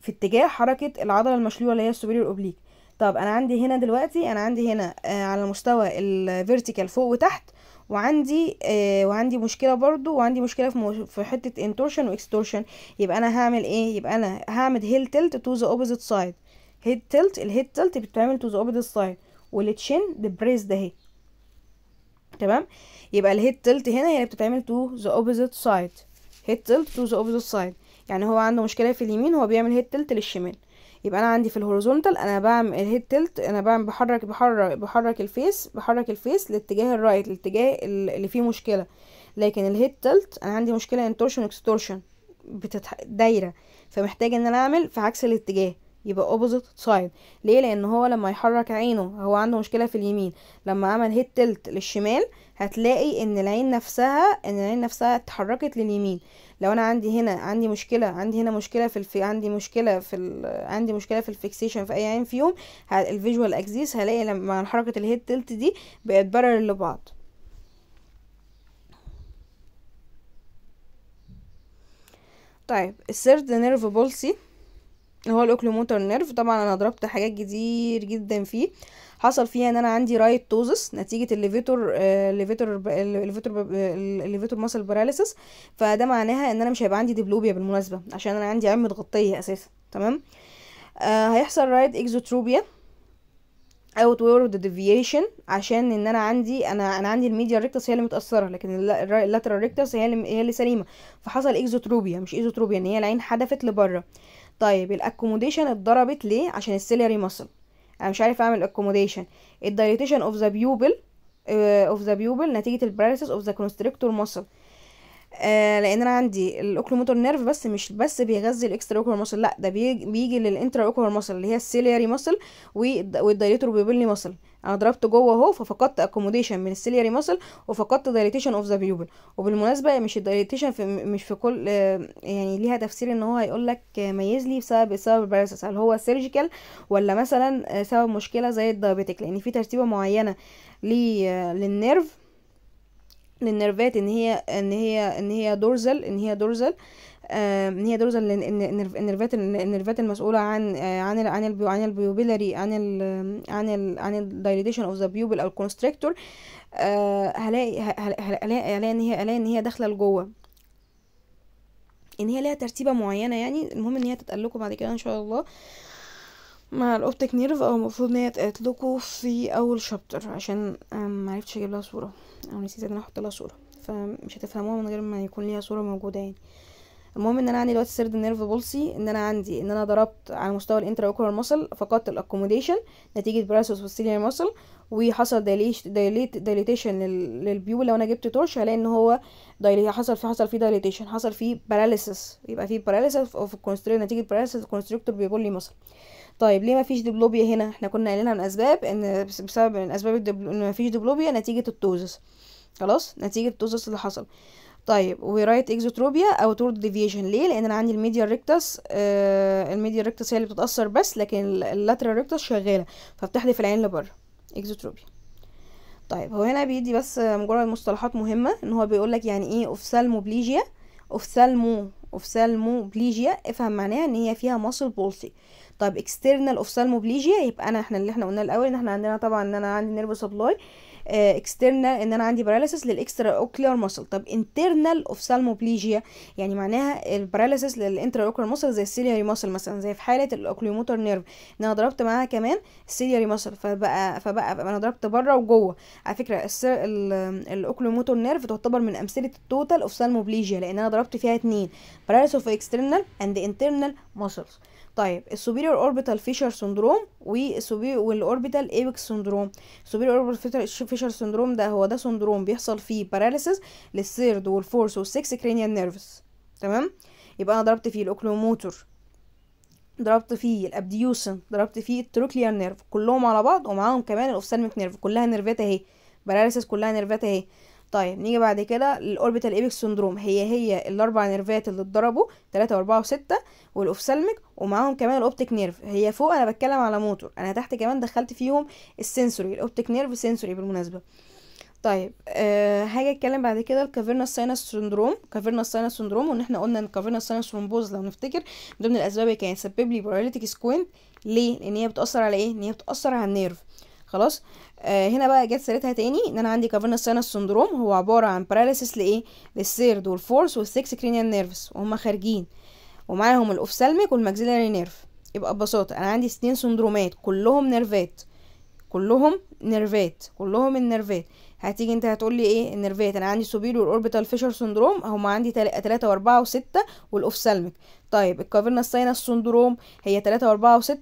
في اتجاه حركه العضله المشلوله اللي هي السوبيريور اوبليك طب انا عندي هنا دلوقتي انا عندي هنا آه على مستوى الفيرتيكال فوق وتحت وعندي آه وعندي مشكله برضو وعندي مشكله في في حته انتورشن واكستورشن يبقى انا هعمل ايه يبقى انا هعمل هيل تلت تو ذا اوبوزيت سايد هيد تيلت الهيد تلت بتتعمل تو ذا اوبوزيت سايد والتشين ده بريس ده هي تمام يبقى الهيد تلت هنا هي يعني بتتعمل تو ذا اوبوزيت سايد هيد تلت تو ذا اوبوزيت سايد يعني هو عنده مشكله في اليمين هو بيعمل هيد تلت للشمال يبقى انا عندي في الهوريزونتال انا بعمل الهيد تلت انا بعمل بحرك بحرك بحرك الفيس بحرك الفيس لاتجاه الرايت الاتجاه اللي فيه مشكله لكن الهيد تلت انا عندي مشكله انتورشن اكستورشن بتتح... دايره فمحتاج ان انا اعمل في عكس الاتجاه يبقى اوبوزيت سايد ليه لان هو لما يحرك عينه هو عنده مشكله في اليمين لما عمل هيد تلت للشمال هتلاقي ان العين نفسها ان العين نفسها اتحركت لليمين لو انا عندي هنا عندي مشكله عندي هنا مشكله في الفي عندي مشكله في ال... عندي مشكله في الفيكسيشن في اي عين فيهم ه... الفيجوال اكسيس هلاقي لما حركه الهيد تلت دي بقت بارل لبعض طيب السيرد نيرف بولسي هو الاوكلوموتر نيرف طبعا انا ضربت حاجات كتير جدا فيه حصل فيها ان انا عندي رايت توزس نتيجه الليفيتور آه، الليفيتور الليفيتور الليفيتور ماسل باراليسس فده معناها ان انا مش هيبقى عندي ديبلوبيا بالمناسبه عشان انا عندي عمه غطيه اساسا تمام آه هيحصل رايت اكزوتروبيا outward deviation عشان ان انا عندي انا انا عندي الميديا ريكتس هي اللي متاثره لكن اللاترال ريكتس هي اللي هي اللي سليمه فحصل اكزوتروبيا مش ايزوتروبيا ان هي العين حدفت لبره طيب الاكوموديشن اتضربت ليه عشان السيلياري ماسل انا مش عارف اعمل اكوموديشن الدايليتيشن اوف ذا بيوبل اوف ذا بيوبل نتيجه الباراليسيس اوف ذا كونستريكتور ماسل آه لان انا عندي الاوكلوموتور نيرف بس مش بس بيغذي الاكسترا اوكولار ماسل لا ده بيجي للانترا اوكولار ماسل اللي هي السيلياري ماسل والدايليتور بيبلي ماسل انا ضربت جوه اهو ففقدت اكوموديشن من السيلياري ماسل وفقدت دايليتيشن اوف ذا بيوبل وبالمناسبه مش الدايليتيشن مش في كل آه، يعني ليها تفسير ان هو هيقول لك ميز لي بسبب السبب الباراسس هل هو سيرجيكال ولا مثلا آه، سبب مشكله زي الدايبيتيك لان في ترتيبه معينه آه، للنيرف للنرفات ان هي ان هي ان هي دورزل ان هي دورزل آه، ان هي دورزل النرفات النرفات المسؤوله عن آه، عن ال عن ال عن البيوبيلاري عن ال عن ال عن الدايليتيشن اوف ذا بيوبل او الكونستريكتور هلاقي هلاقي ان هي الاقي ان هي داخله لجوه ان هي ليها ترتيبه معينه يعني المهم ان هي تتقال لكم بعد كده ان شاء الله مع الاوبتيك نيرف او المفروض ان هي اتقالتلكوا في اول شابتر عشان معرفتش اجيب لها صوره او نسيت ان انا احط لها صوره فمش هتفهموها من غير ما يكون ليها صوره موجوده يعني المهم ان انا عندي دلوقتي سيرد نيرف بولسي ان انا عندي ان انا ضربت على مستوى الانترا اوكولار ماسل فقدت الاكوموديشن نتيجه براسوس السيليا ماسل وحصل دايليت دايليتيشن للبيول لو انا جبت تورش هلاقي ان هو حصل فيه حصل فيه دايليتيشن حصل فيه باراليسس يبقى فيه باراليسس اوف الكونستريكت نتيجه باراليسيس كونستريكتور بيقول لي ماسل طيب ليه مفيش دبلوبيا هنا احنا كنا قايلينها من اسباب ان بسبب من اسباب ان ما فيش دبلوبيا نتيجه التوزس خلاص نتيجه التوزس اللي حصل طيب ورايت اكزوتروبيا او تورد ديفيشن ليه لان انا عندي الميديا ريكتس آه الميديا ريكتس هي اللي بتتاثر بس لكن اللاترال ريكتس شغاله فبتحذف العين لبره اكزوتروبيا طيب هو هنا بيدي بس مجرد مصطلحات مهمه ان هو بيقول لك يعني ايه اوفثالموبليجيا اوفثالمو اوفسالموبليجيا افهم معناها ان هي فيها ماسل بولسي طيب اكسترنال اوفسالموبليجيا يبقى انا احنا اللي احنا قلنا الاول ان احنا عندنا طبعا ان انا عندي نيرف سبلاي اكسترنال آه، ان انا عندي باراليسس للاكسترا اوكلير مسل طب انترنال اوف سالموبليجيا يعني معناها الباراليسس للانترا اوكلير مسل زي السيلياري مسل مثلا زي في حاله الاوكليوموتور نيرف ان انا ضربت معاها كمان السيلياري مسل فبقى فبقى انا ضربت بره وجوه على فكره الاوكليوموتور نيرف تعتبر من امثله التوتال اوف سالموبليجيا لان انا ضربت فيها اتنين باراليسس اوف اكسترنال اند انترنال ماسلز طيب السوبيريور اوربيتال فيشر سندروم والاوربيتال ايبكس سندروم السوبيريور اوربيتال فيشر سندروم ده هو ده سندروم بيحصل فيه باراليسيس للثيرد والفورث والسكس كرينيال نيرفز تمام يبقى انا ضربت فيه الاوكلوموتور ضربت فيه الابديوسن ضربت فيه التروكليار نيرف كلهم على بعض ومعاهم كمان الاوفسالميك نيرف كلها نيرفات اهي باراليسيس كلها نيرفات اهي طيب نيجي بعد كده الاوربيتال ايبكس سندروم هي هي الاربع نيرفات اللي اتضربوا 3 و4 و6 والاوفسالميك ومعاهم كمان الاوبتيك نيرف هي فوق انا بتكلم على موتور انا تحت كمان دخلت فيهم السنسوري الاوبتيك نيرف سنسوري بالمناسبه طيب أه هاجي اتكلم بعد كده الكافيرنا ساينس سندروم كافيرنا ساينس سندروم وان احنا قلنا ان كافيرنا ساينس ثرومبوز لو نفتكر ضمن الاسباب اللي كانت سبب لي باراليتيك سكوينت ليه لان هي بتاثر على ايه ان هي بتاثر على النيرف خلاص آه هنا بقى جت سيرتها تاني ان انا عندي كافرنس ساينس سندروم هو عباره عن باراليسيس لايه للسيرد والفورس والسكس كرينيال نيرفز وهم خارجين ومعاهم الاوفسالميك والماكسيلاري نيرف يبقى ببساطه انا عندي اتنين سندرومات كلهم نيرفات كلهم نيرفات كلهم النيرفات هتيجي انت هتقول لي ايه النيرفات انا عندي سوبيرو اوربيتال فيشر سندروم هما عندي 3 و4 و6 والاوفسالميك طيب الكافرنس ساينس سندروم هي 3 و4 و6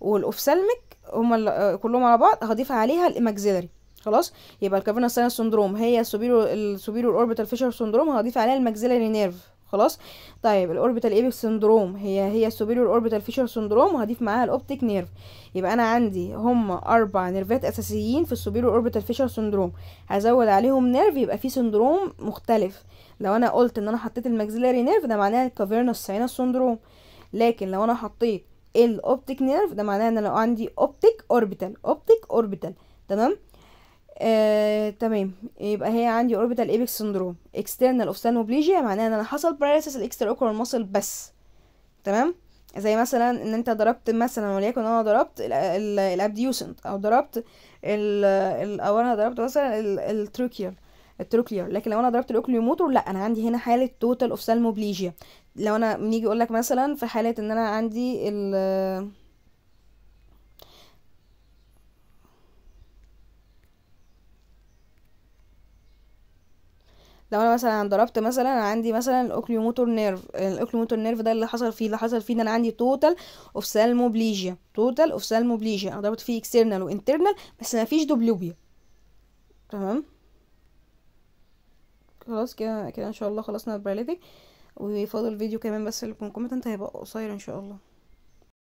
والاوفسالميك هما آه، كلهم على بعض هضيف عليها الاماكسيلري خلاص يبقى الكافيرنا ساينس سندروم هي السوبيرو السوبيرو اوربيتال فيشر سندروم هضيف عليها الماكسيلري نيرف خلاص طيب الاوربيتال ايبكس سندروم هي هي السوبيرو اوربيتال فيشر سندروم وهضيف معاها الاوبتيك نيرف يبقى انا عندي هما اربع نيرفات اساسيين في السوبيرو اوربيتال فيشر سندروم هزود عليهم نيرف يبقى في سندروم مختلف لو انا قلت ان انا حطيت الماكسيلاري نيرف ده معناها الكافيرنس ساينس سندروم لكن لو انا حطيت الاوبتيك نيرف ده معناه ان لو عندي اوبتيك اوربيتال اوبتيك اوربيتال تمام آه، تمام يبقى هي عندي اوربيتال ايبكس سندروم اكسترنال اوفثالموبليجيا معناه ان انا حصل الاكسترا الاكستراوكولار ماسل بس تمام زي مثلا ان انت ضربت مثلا وليكن انا ضربت الابديوسنت او ضربت ال او انا ضربت مثلا التروكيال التروكيال لكن لو انا ضربت الاوكليوموتور لا انا عندي هنا حاله توتال اوفثالموبليجيا لو انا بنيجي اقول لك مثلا في حاله ان انا عندي ال لو انا مثلا ضربت مثلا عندي مثلا الاوكليوموتور نيرف الاوكليوموتور نيرف ده اللي حصل فيه اللي حصل فيه ان انا عندي توتال اوف سالموبليجيا توتال اوف سالموبليجيا انا ضربت فيه اكسترنال وانترنال بس ما فيش دوبلوبيا تمام خلاص كده كده ان شاء الله خلصنا الباراليتيك ويفضل الفيديو كمان بس اللي كومنت هيبقى قصير ان شاء الله